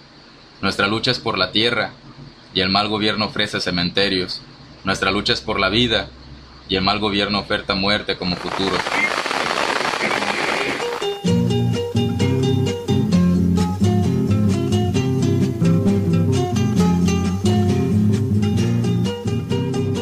Nuestra lucha es por la tierra y el mal gobierno ofrece cementerios. Nuestra lucha es por la vida y el mal gobierno oferta muerte como futuro.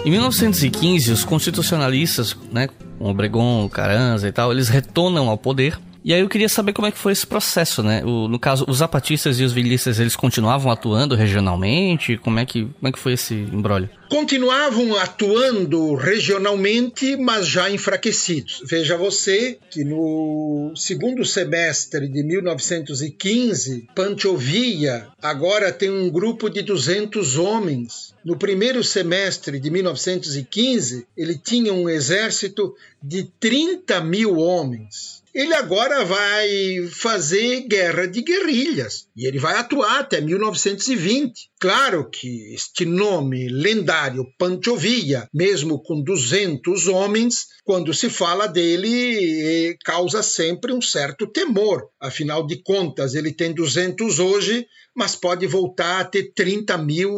En 1915, los constitucionalistas, né, Obregón, Caranza y e tal, ellos retornan al poder E aí eu queria saber como é que foi esse processo, né? O, no caso, os zapatistas e os vilistas, eles continuavam atuando regionalmente? Como é que, como é que foi esse embrólio? Continuavam atuando regionalmente, mas já enfraquecidos. Veja você que no segundo semestre de 1915, Panchovia agora tem um grupo de 200 homens. No primeiro semestre de 1915, ele tinha um exército de 30 mil homens ele agora vai fazer guerra de guerrilhas e ele vai atuar até 1920. Claro que este nome lendário, Panchovia, mesmo com 200 homens, quando se fala dele, eh, causa sempre um certo temor. Afinal de contas, ele tem 200 hoje, mas pode voltar a ter 30 mil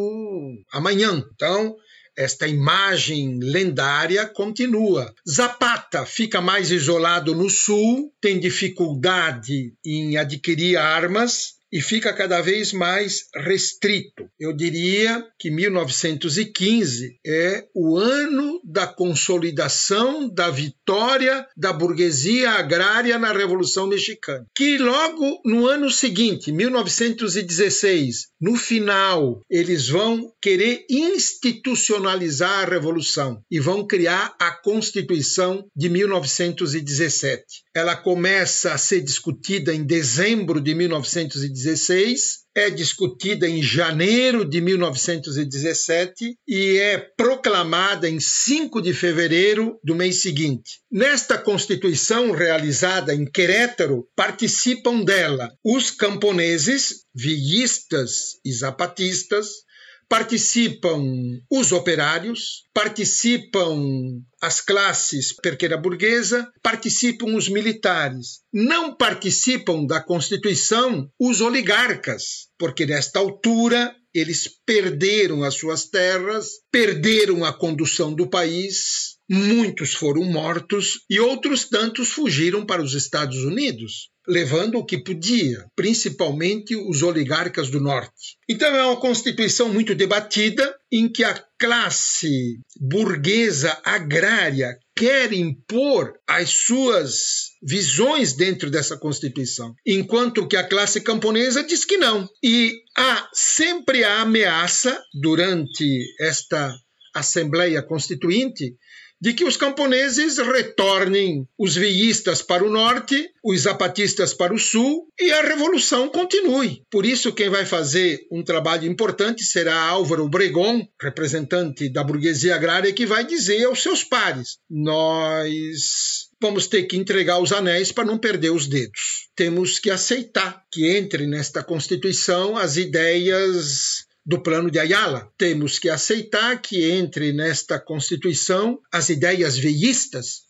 amanhã. Então, esta imagem lendária continua. Zapata fica mais isolado no sul, tem dificuldade em adquirir armas, e fica cada vez mais restrito. Eu diria que 1915 é o ano da consolidação da vitória da burguesia agrária na Revolução Mexicana, que logo no ano seguinte, 1916, no final, eles vão querer institucionalizar a revolução e vão criar a Constituição de 1917 ela começa a ser discutida em dezembro de 1916, é discutida em janeiro de 1917 e é proclamada em 5 de fevereiro do mês seguinte. Nesta Constituição realizada em Querétaro, participam dela os camponeses, villistas e zapatistas, participam os operários, participam as classes perqueira burguesa, participam os militares. Não participam da Constituição os oligarcas, porque nesta altura eles perderam as suas terras, perderam a condução do país, muitos foram mortos e outros tantos fugiram para os Estados Unidos, levando o que podia, principalmente os oligarcas do norte. Então é uma constituição muito debatida em que a classe burguesa agrária quer impor as suas visões dentro dessa Constituição, enquanto que a classe camponesa diz que não. E há sempre a ameaça, durante esta Assembleia Constituinte, de que os camponeses retornem os veístas para o norte, os zapatistas para o sul e a revolução continue. Por isso, quem vai fazer um trabalho importante será Álvaro Obregon, representante da burguesia agrária, que vai dizer aos seus pares: nós vamos ter que entregar os anéis para não perder os dedos. Temos que aceitar que entre nesta Constituição as ideias do plano de Ayala. Temos que aceitar que entre nesta Constituição as ideias veístas,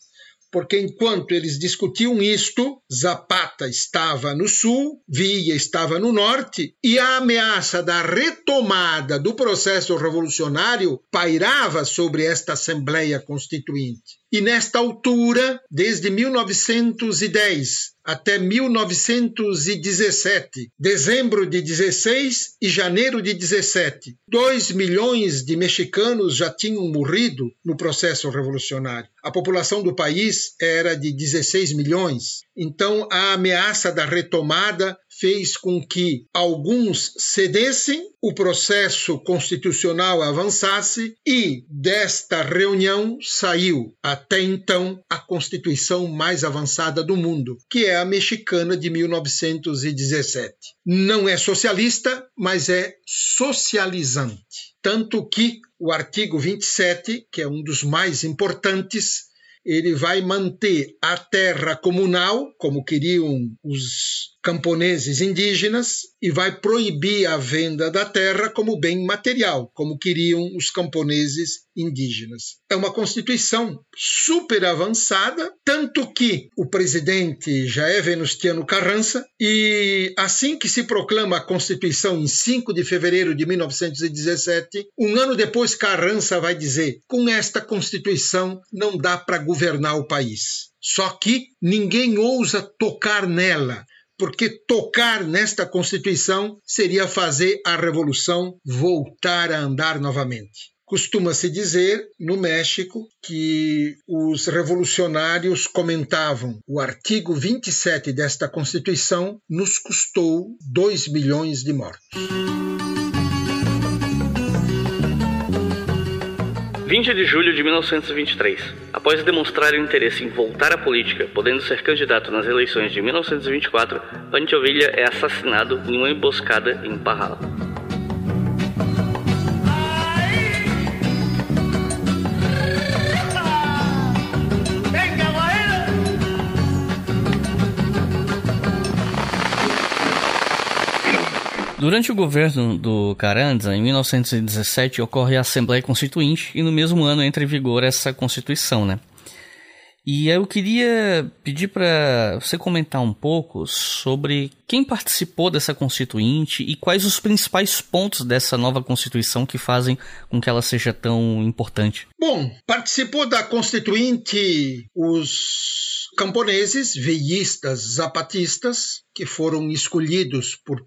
porque enquanto eles discutiam isto, Zapata estava no sul, Villa estava no norte, e a ameaça da retomada do processo revolucionário pairava sobre esta Assembleia Constituinte. E nesta altura, desde 1910, até 1917, dezembro de 16 e janeiro de 17. Dois milhões de mexicanos já tinham morrido no processo revolucionário. A população do país era de 16 milhões. Então, a ameaça da retomada fez com que alguns cedessem, o processo constitucional avançasse e desta reunião saiu até então a Constituição mais avançada do mundo, que é a mexicana de 1917. Não é socialista, mas é socializante. Tanto que o artigo 27, que é um dos mais importantes, ele vai manter a terra comunal, como queriam os camponeses indígenas e vai proibir a venda da terra como bem material, como queriam os camponeses indígenas. É uma constituição super avançada, tanto que o presidente já é Venustiano Carranza, e assim que se proclama a Constituição em 5 de fevereiro de 1917, um ano depois Carranza vai dizer: "Com esta Constituição não dá para governar o país". Só que ninguém ousa tocar nela porque tocar nesta Constituição seria fazer a revolução voltar a andar novamente. Costuma-se dizer no México que os revolucionários comentavam: o artigo 27 desta Constituição nos custou 2 milhões de mortos. 20 de julho de 1923. Após demonstrar o interesse em voltar à política, podendo ser candidato nas eleições de 1924, Villa é assassinado em uma emboscada em Parral. Durante o governo do Carranza, em 1917, ocorre a Assembleia Constituinte e no mesmo ano entra em vigor essa Constituição, né? E eu queria pedir para você comentar um pouco sobre quem participou dessa Constituinte e quais os principais pontos dessa nova Constituição que fazem com que ela seja tão importante. Bom, participou da Constituinte os camponeses, veístas, zapatistas, que foram escolhidos por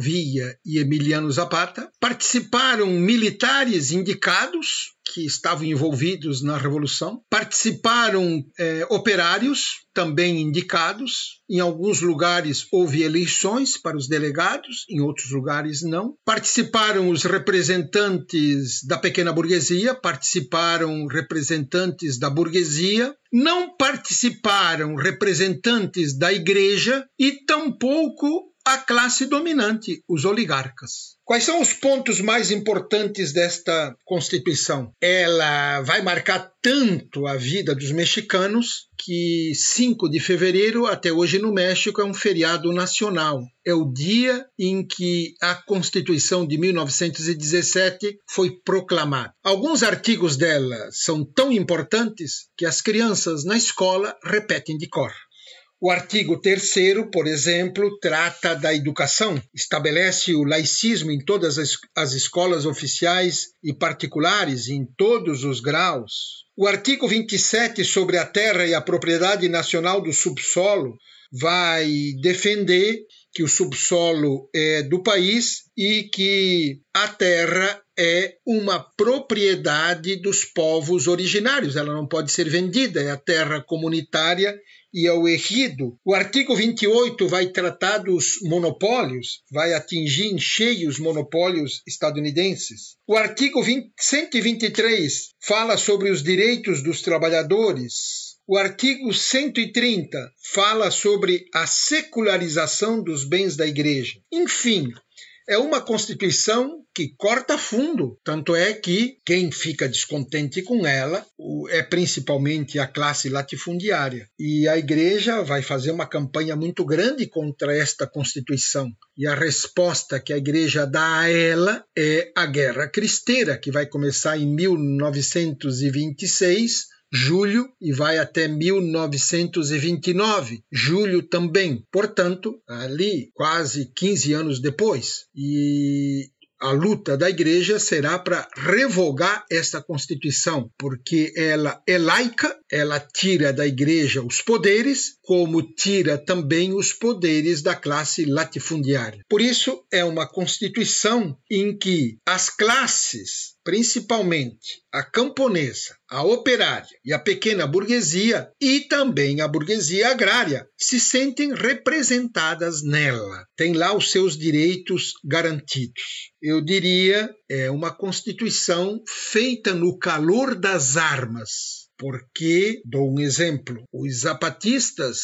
Villa e Emiliano Zapata, participaram militares indicados que estavam envolvidos na revolução, participaram é, operários também indicados, em alguns lugares houve eleições para os delegados, em outros lugares não. Participaram os representantes da pequena burguesia, participaram representantes da burguesia, não participaram representantes da igreja e tão pouco a classe dominante, os oligarcas. Quais são os pontos mais importantes desta Constituição? Ela vai marcar tanto a vida dos mexicanos que 5 de fevereiro, até hoje no México, é um feriado nacional. É o dia em que a Constituição de 1917 foi proclamada. Alguns artigos dela são tão importantes que as crianças na escola repetem de cor. O artigo 3, por exemplo, trata da educação, estabelece o laicismo em todas as escolas oficiais e particulares, em todos os graus. O artigo 27 sobre a terra e a propriedade nacional do subsolo vai defender que o subsolo é do país e que a terra é uma propriedade dos povos originários, ela não pode ser vendida, é a terra comunitária e ao errido. O artigo 28 vai tratar dos monopólios, vai atingir em cheio os monopólios estadunidenses. O artigo 20, 123 fala sobre os direitos dos trabalhadores. O artigo 130 fala sobre a secularização dos bens da igreja. Enfim, é uma Constituição que corta fundo. Tanto é que quem fica descontente com ela é principalmente a classe latifundiária. E a Igreja vai fazer uma campanha muito grande contra esta Constituição. E a resposta que a Igreja dá a ela é a Guerra Cristeira, que vai começar em 1926 julho e vai até 1929, julho também. Portanto, ali quase 15 anos depois. E a luta da igreja será para revogar esta Constituição, porque ela é laica, ela tira da igreja os poderes, como tira também os poderes da classe latifundiária. Por isso, é uma Constituição em que as classes principalmente a camponesa, a operária e a pequena burguesia, e também a burguesia agrária, se sentem representadas nela, têm lá os seus direitos garantidos. Eu diria, é uma constituição feita no calor das armas. Porque, dou um exemplo, os zapatistas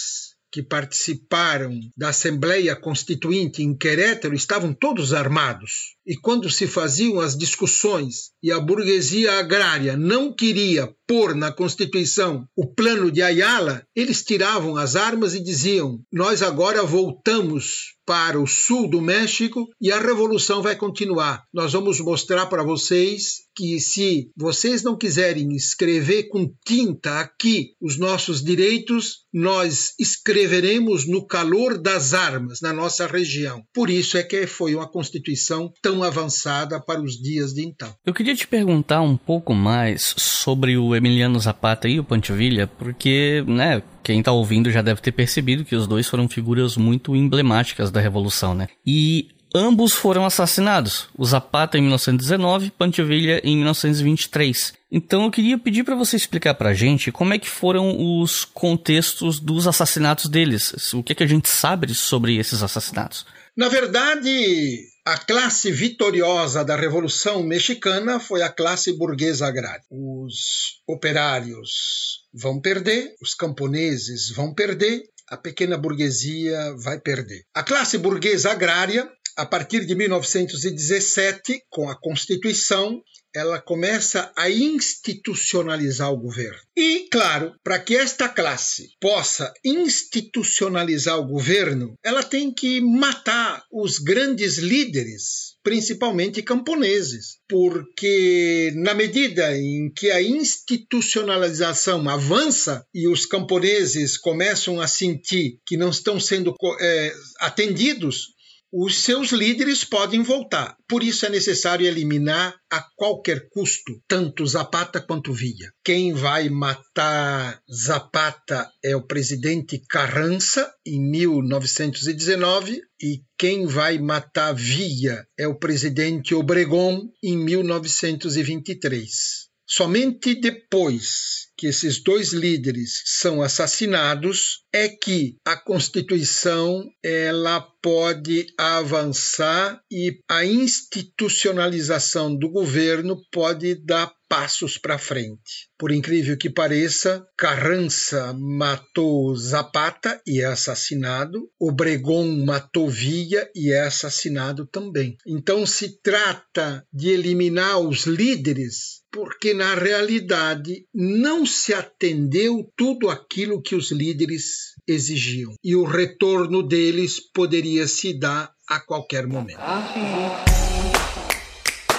que participaram da Assembleia Constituinte em Querétaro estavam todos armados. E quando se faziam as discussões e a burguesia agrária não queria pôr na Constituição o plano de Ayala, eles tiravam as armas e diziam: Nós agora voltamos para o sul do México e a revolução vai continuar. Nós vamos mostrar para vocês que se vocês não quiserem escrever com tinta aqui os nossos direitos, nós escreveremos no calor das armas na nossa região. Por isso é que foi uma constituição tão avançada para os dias de então. Eu queria te perguntar um pouco mais sobre o Emiliano Zapata e o Villa porque, né, quem está ouvindo já deve ter percebido que os dois foram figuras muito emblemáticas da Revolução, né? E ambos foram assassinados, o Zapata em 1919, Pantivilla em 1923. Então eu queria pedir para você explicar para a gente como é que foram os contextos dos assassinatos deles, o que, é que a gente sabe sobre esses assassinatos. Na verdade, a classe vitoriosa da Revolução Mexicana foi a classe burguesa agrária. Os operários vão perder, os camponeses vão perder, a pequena burguesia vai perder. A classe burguesa agrária, a partir de 1917, com a Constituição, ela começa a institucionalizar o governo. E, claro, para que esta classe possa institucionalizar o governo, ela tem que matar os grandes líderes principalmente camponeses, porque na medida em que a institucionalização avança e os camponeses começam a sentir que não estão sendo é, atendidos os seus líderes podem voltar. Por isso é necessário eliminar a qualquer custo tanto Zapata quanto Villa. Quem vai matar Zapata é o presidente Carranza em 1919 e quem vai matar Villa é o presidente Obregón em 1923. Somente depois que esses dois líderes são assassinados é que a Constituição ela pode avançar e a institucionalização do governo pode dar passos para frente. Por incrível que pareça, Carrança matou Zapata e é assassinado, Obregón matou Villa e é assassinado também. Então se trata de eliminar os líderes, porque na realidade não se atendeu tudo aquilo que os líderes exigiam e o retorno deles poderia poderia se dar a qualquer momento.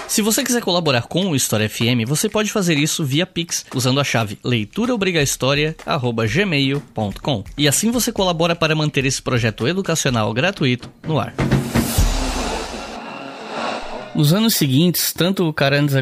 Se você quiser colaborar com o História FM, você pode fazer isso via Pix usando a chave leituraobrigahistoria@gmail.com. E assim você colabora para manter esse projeto educacional gratuito no ar. Nos anos seguintes, tanto o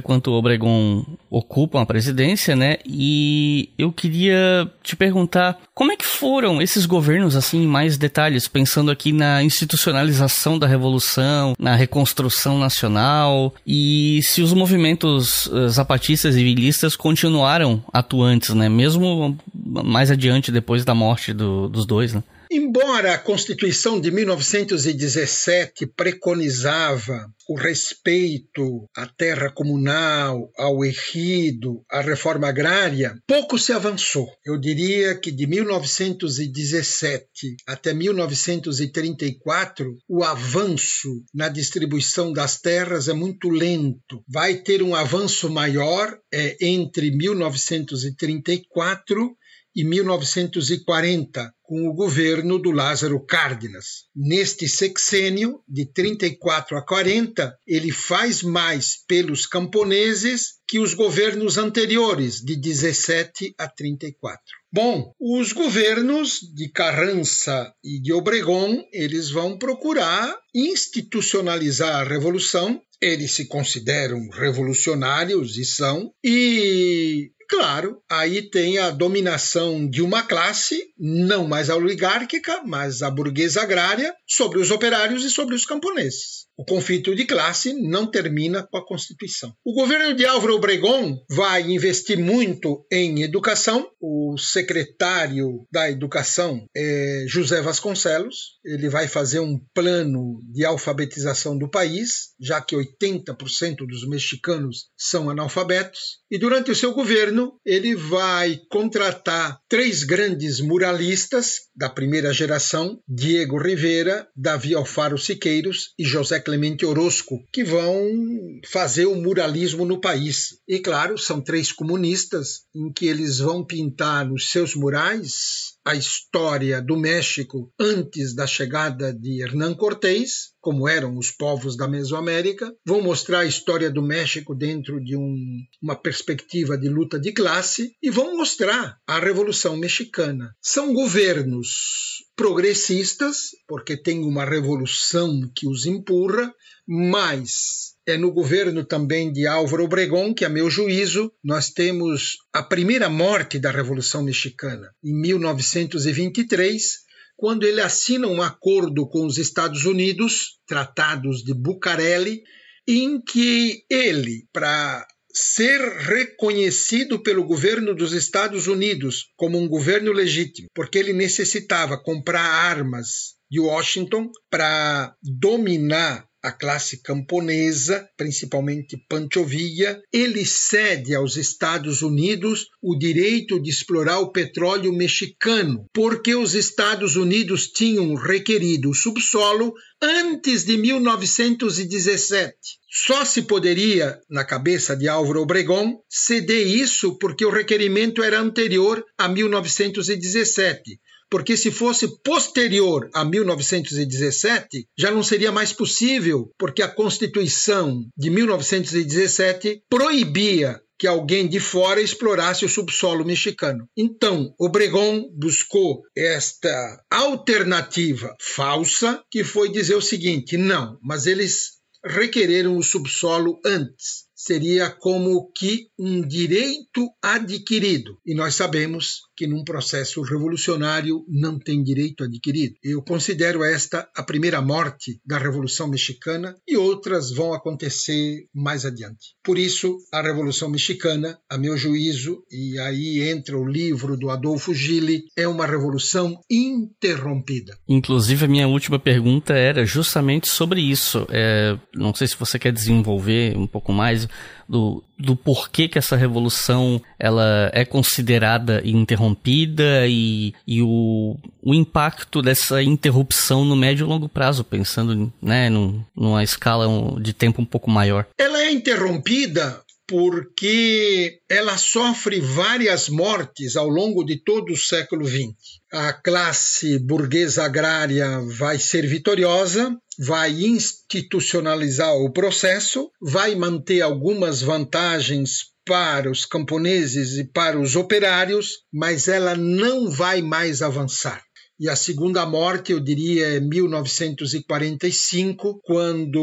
quanto o Obregon ocupam a presidência, né? E eu queria te perguntar como é que foram esses governos, assim, em mais detalhes, pensando aqui na institucionalização da Revolução, na reconstrução nacional, e se os movimentos eh, zapatistas e vilistas continuaram atuantes, né? Mesmo mais adiante, depois da morte do, dos dois, né? Embora a Constituição de 1917 preconizava o respeito à terra comunal, ao errido, à reforma agrária, pouco se avançou. Eu diria que de 1917 até 1934, o avanço na distribuição das terras é muito lento. Vai ter um avanço maior é, entre 1934 e 1940, com o governo do Lázaro Cárdenas. Neste sexênio, de 34 a 40, ele faz mais pelos camponeses que os governos anteriores, de 17 a 34. Bom, os governos de Carrança e de Obregón, eles vão procurar institucionalizar a revolução eles se consideram revolucionários e são, e claro, aí tem a dominação de uma classe, não mais oligárquica, mas a burguesa agrária, sobre os operários e sobre os camponeses. O conflito de classe não termina com a Constituição. O governo de Álvaro Obregón vai investir muito em educação. O secretário da Educação é José Vasconcelos. Ele vai fazer um plano de alfabetização do país, já que 80% dos mexicanos são analfabetos. E durante o seu governo, ele vai contratar três grandes muralistas da primeira geração: Diego Rivera, Davi Alfaro Siqueiros e José Clemente Orozco, que vão fazer o muralismo no país. E claro, são três comunistas em que eles vão pintar nos seus murais a história do México antes da chegada de Hernán Cortés, como eram os povos da Mesoamérica, vão mostrar a história do México dentro de um, uma perspectiva de luta de classe e vão mostrar a Revolução Mexicana. São governos progressistas, porque tem uma revolução que os empurra, mas é no governo também de Álvaro Obregón que, a meu juízo, nós temos a primeira morte da Revolução Mexicana, em 1923, quando ele assina um acordo com os Estados Unidos, Tratados de Bucareli, em que ele, para ser reconhecido pelo governo dos Estados Unidos como um governo legítimo, porque ele necessitava comprar armas de Washington para dominar a classe camponesa, principalmente Panchovia, ele cede aos Estados Unidos o direito de explorar o petróleo mexicano, porque os Estados Unidos tinham requerido o subsolo antes de 1917. Só se poderia, na cabeça de Álvaro Obregón, ceder isso porque o requerimento era anterior a 1917 porque se fosse posterior a 1917, já não seria mais possível, porque a Constituição de 1917 proibia que alguém de fora explorasse o subsolo mexicano. Então, Obregón buscou esta alternativa falsa, que foi dizer o seguinte: não, mas eles requereram o subsolo antes seria como que um direito adquirido. E nós sabemos que num processo revolucionário não tem direito adquirido. Eu considero esta a primeira morte da Revolução Mexicana e outras vão acontecer mais adiante. Por isso, a Revolução Mexicana, a meu juízo, e aí entra o livro do Adolfo Gili, é uma revolução interrompida. Inclusive, a minha última pergunta era justamente sobre isso. É, não sei se você quer desenvolver um pouco mais do, do porquê que essa revolução ela é considerada interrompida e, e o, o impacto dessa interrupção no médio e longo prazo, pensando né, num, numa escala de tempo um pouco maior. Ela é interrompida porque ela sofre várias mortes ao longo de todo o século XX. A classe burguesa agrária vai ser vitoriosa, vai institucionalizar o processo, vai manter algumas vantagens para os camponeses e para os operários, mas ela não vai mais avançar. E a segunda morte, eu diria, é 1945, quando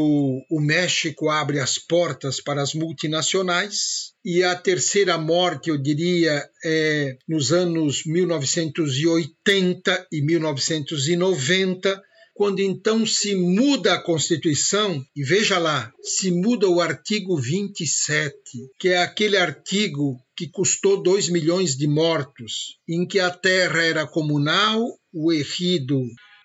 o México abre as portas para as multinacionais. E a terceira morte, eu diria, é nos anos 1980 e 1990, quando então se muda a Constituição, e veja lá, se muda o artigo 27, que é aquele artigo que custou 2 milhões de mortos, em que a terra era comunal, o errido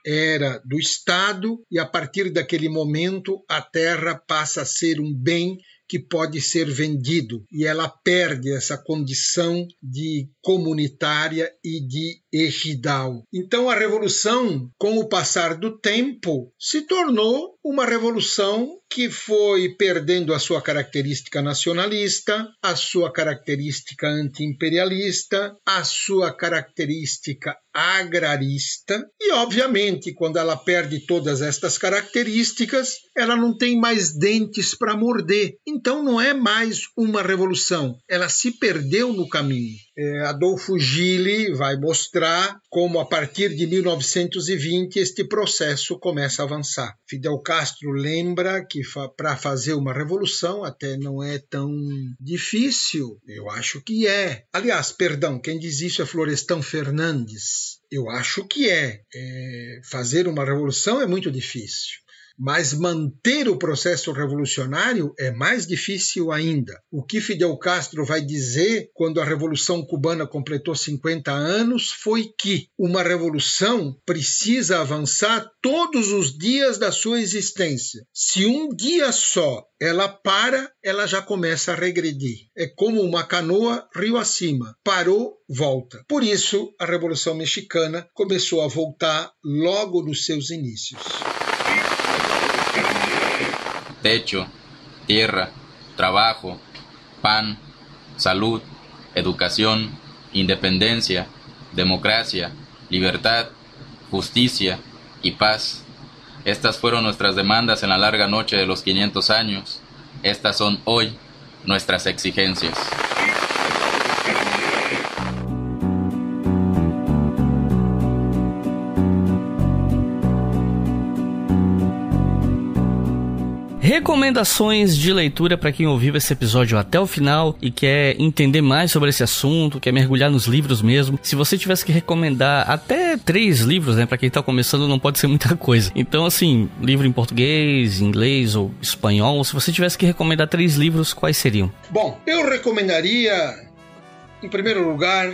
era do Estado e a partir daquele momento a terra passa a ser um bem que pode ser vendido e ela perde essa condição de comunitária e de erridal. Então a revolução, com o passar do tempo, se tornou uma revolução que foi perdendo a sua característica nacionalista, a sua característica antiimperialista, a sua característica agrarista, e obviamente, quando ela perde todas estas características, ela não tem mais dentes para morder. Então não é mais uma revolução, ela se perdeu no caminho. É, Adolfo Gili vai mostrar como, a partir de 1920, este processo começa a avançar. Fidel Castro lembra que para fazer uma revolução até não é tão difícil. Eu acho que é. Aliás, perdão, quem diz isso é Florestão Fernandes. Eu acho que é. é. Fazer uma revolução é muito difícil mas manter o processo revolucionário é mais difícil ainda. O que Fidel Castro vai dizer quando a Revolução Cubana completou 50 anos foi que uma revolução precisa avançar todos os dias da sua existência. Se um dia só ela para, ela já começa a regredir. É como uma canoa rio acima. Parou, volta. Por isso, a Revolução Mexicana começou a voltar logo nos seus inícios. techo, tierra, trabajo, pan, salud, educación, independencia, democracia, libertad, justicia y paz. Estas fueron nuestras demandas en la larga noche de los 500 años. Estas son hoy nuestras exigencias. recomendações de leitura para quem ouviu esse episódio até o final e quer entender mais sobre esse assunto, quer mergulhar nos livros mesmo. Se você tivesse que recomendar até três livros, né, para quem tá começando, não pode ser muita coisa. Então, assim, livro em português, inglês ou espanhol, se você tivesse que recomendar três livros, quais seriam? Bom, eu recomendaria, em primeiro lugar,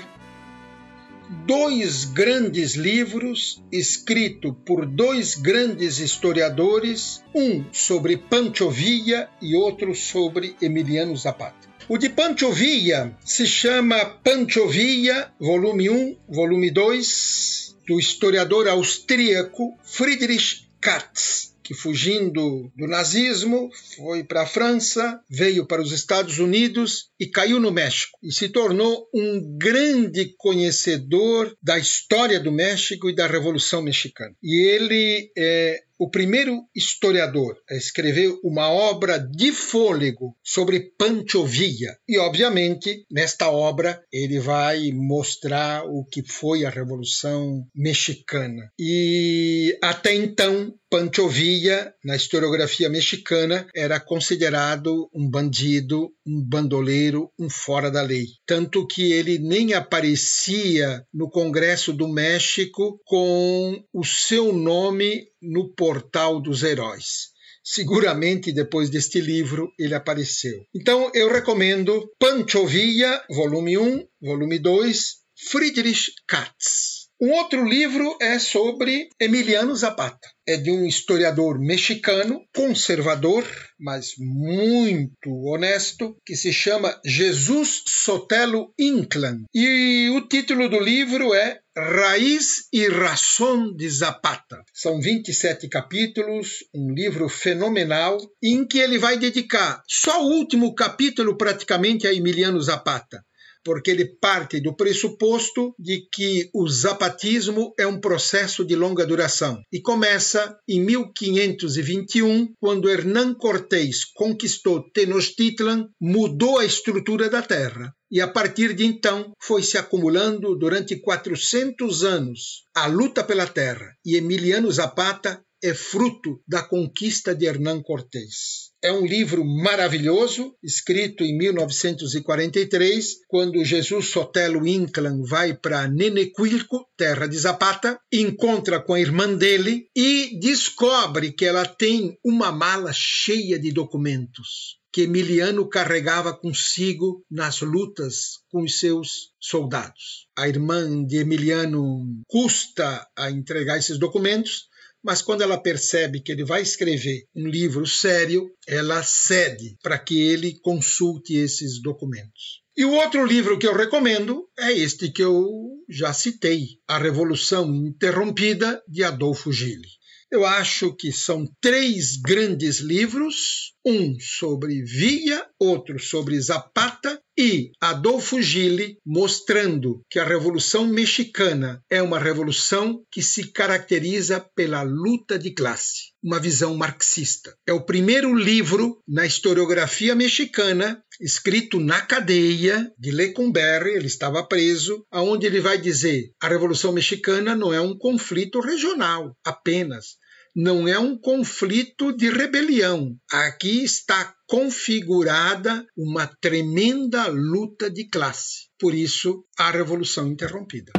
dois grandes livros escritos por dois grandes historiadores, um sobre Pancho Villa e outro sobre Emiliano Zapata. O de Pancho Villa se chama Pancho Villa, volume 1, volume 2, do historiador austríaco Friedrich Katz que fugindo do nazismo foi para a França, veio para os Estados Unidos e caiu no México e se tornou um grande conhecedor da história do México e da Revolução Mexicana. E ele é o primeiro historiador a escrever uma obra de fôlego sobre Pancho Villa. E, obviamente, nesta obra ele vai mostrar o que foi a Revolução Mexicana. E até então Panchovilla, na historiografia mexicana, era considerado um bandido, um bandoleiro, um fora da lei. Tanto que ele nem aparecia no Congresso do México com o seu nome no portal dos heróis. Seguramente depois deste livro ele apareceu. Então eu recomendo Panchovilla, volume 1, volume 2, Friedrich Katz. Um outro livro é sobre Emiliano Zapata. É de um historiador mexicano, conservador, mas muito honesto, que se chama Jesus Sotelo Inclan. E o título do livro é Raiz e Razão de Zapata. São 27 capítulos, um livro fenomenal, em que ele vai dedicar só o último capítulo praticamente a Emiliano Zapata porque ele parte do pressuposto de que o zapatismo é um processo de longa duração e começa em 1521, quando Hernán Cortés conquistou Tenochtitlan, mudou a estrutura da terra e a partir de então foi se acumulando durante 400 anos a luta pela terra e Emiliano Zapata é fruto da conquista de Hernán Cortés. É um livro maravilhoso, escrito em 1943, quando Jesus Sotelo Inclan vai para Nenequilco, terra de Zapata, encontra com a irmã dele e descobre que ela tem uma mala cheia de documentos que Emiliano carregava consigo nas lutas com os seus soldados. A irmã de Emiliano custa a entregar esses documentos, mas quando ela percebe que ele vai escrever um livro sério, ela cede para que ele consulte esses documentos. E o outro livro que eu recomendo é este que eu já citei, A Revolução Interrompida, de Adolfo Gili. Eu acho que são três grandes livros: um sobre Via, outro sobre Zapata e Adolfo Gili mostrando que a Revolução Mexicana é uma revolução que se caracteriza pela luta de classe, uma visão marxista. É o primeiro livro na historiografia mexicana escrito na cadeia de Lecumberri, ele estava preso, aonde ele vai dizer: a Revolução Mexicana não é um conflito regional apenas, não é um conflito de rebelião. Aqui está configurada uma tremenda luta de classe. Por isso, a Revolução Interrompida.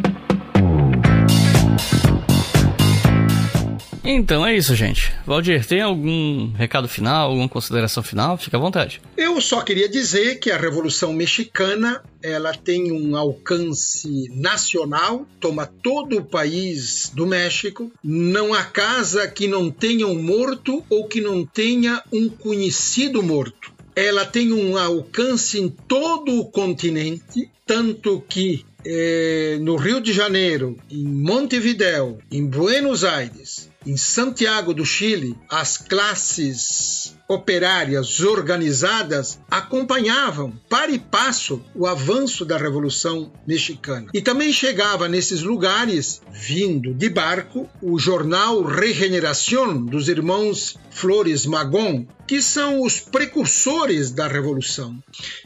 Então é isso, gente. Valdir, tem algum recado final, alguma consideração final? Fica à vontade. Eu só queria dizer que a Revolução Mexicana ela tem um alcance nacional, toma todo o país do México. Não há casa que não tenha um morto ou que não tenha um conhecido morto. Ela tem um alcance em todo o continente, tanto que eh, no Rio de Janeiro, em Montevideo, em Buenos Aires, em Santiago do Chile, as classes operárias organizadas acompanhavam para e passo o avanço da Revolução Mexicana. E também chegava nesses lugares, vindo de barco, o jornal Regeneración dos irmãos Flores Magón, que são os precursores da Revolução.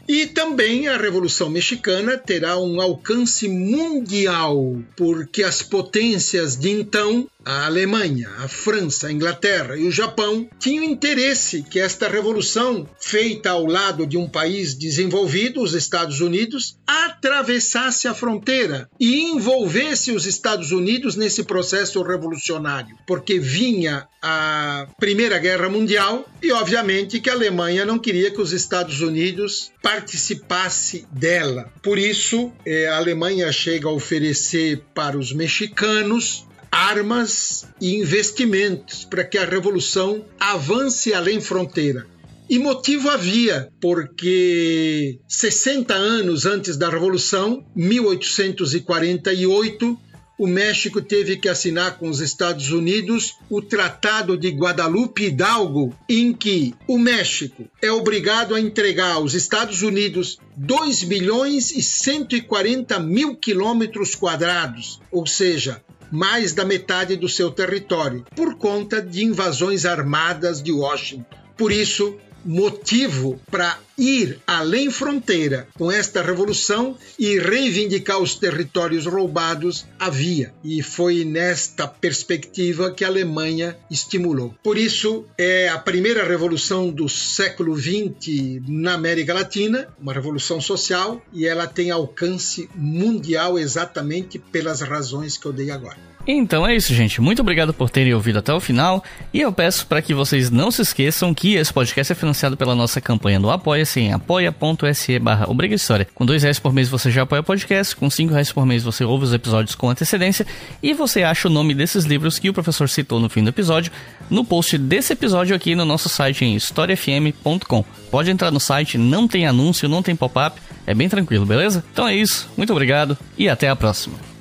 E também a Revolução Mexicana terá um alcance mundial, porque as potências de então a Alemanha, a França, a Inglaterra e o Japão tinham interesse que esta revolução, feita ao lado de um país desenvolvido, os Estados Unidos, atravessasse a fronteira e envolvesse os Estados Unidos nesse processo revolucionário, porque vinha a Primeira Guerra Mundial e, obviamente, obviamente que a Alemanha não queria que os Estados Unidos participasse dela. Por isso, é, a Alemanha chega a oferecer para os mexicanos armas e investimentos para que a revolução avance além fronteira. E motivo havia, porque 60 anos antes da Revolução, 1848, o México teve que assinar com os Estados Unidos o Tratado de Guadalupe Hidalgo, em que o México é obrigado a entregar aos Estados Unidos 2 milhões e 140 mil quilômetros quadrados, ou seja, mais da metade do seu território, por conta de invasões armadas de Washington. Por isso, motivo para ir além fronteira com esta revolução e reivindicar os territórios roubados havia. E foi nesta perspectiva que a Alemanha estimulou. Por isso, é a primeira revolução do século XX na América Latina, uma revolução social, e ela tem alcance mundial exatamente pelas razões que eu dei agora. Então é isso, gente. Muito obrigado por terem ouvido até o final. E eu peço para que vocês não se esqueçam que esse podcast é financiado pela nossa campanha do Apoia-se em apoia.se barra Com dois reais por mês você já apoia o podcast, com cinco reais por mês você ouve os episódios com antecedência e você acha o nome desses livros que o professor citou no fim do episódio no post desse episódio aqui no nosso site em historiafm.com. Pode entrar no site, não tem anúncio, não tem pop-up, é bem tranquilo, beleza? Então é isso, muito obrigado e até a próxima.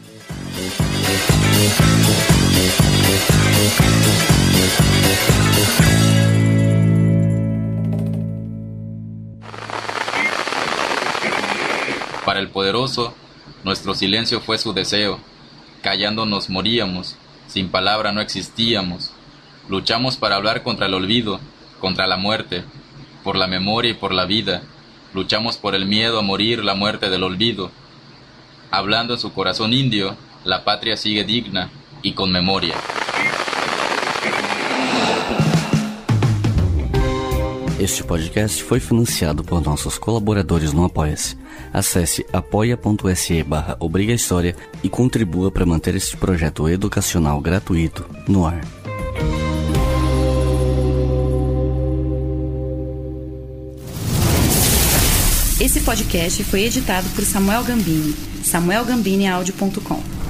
Para el poderoso, nuestro silencio fue su deseo. callándonos moríamos, sin palabra no existíamos. Luchamos para hablar contra el olvido, contra la muerte, por la memoria y por la vida. Luchamos por el miedo a morir, la muerte del olvido. Hablando en su corazón indio, La patria sigue digna y con memoria. Este podcast foi financiado por nossos colaboradores no Apoia-se. Acesse apoia.se barra Obriga História e contribua para manter este projeto educacional gratuito no ar. Esse podcast foi editado por Samuel Gambini, samuelgambiniaudio.com.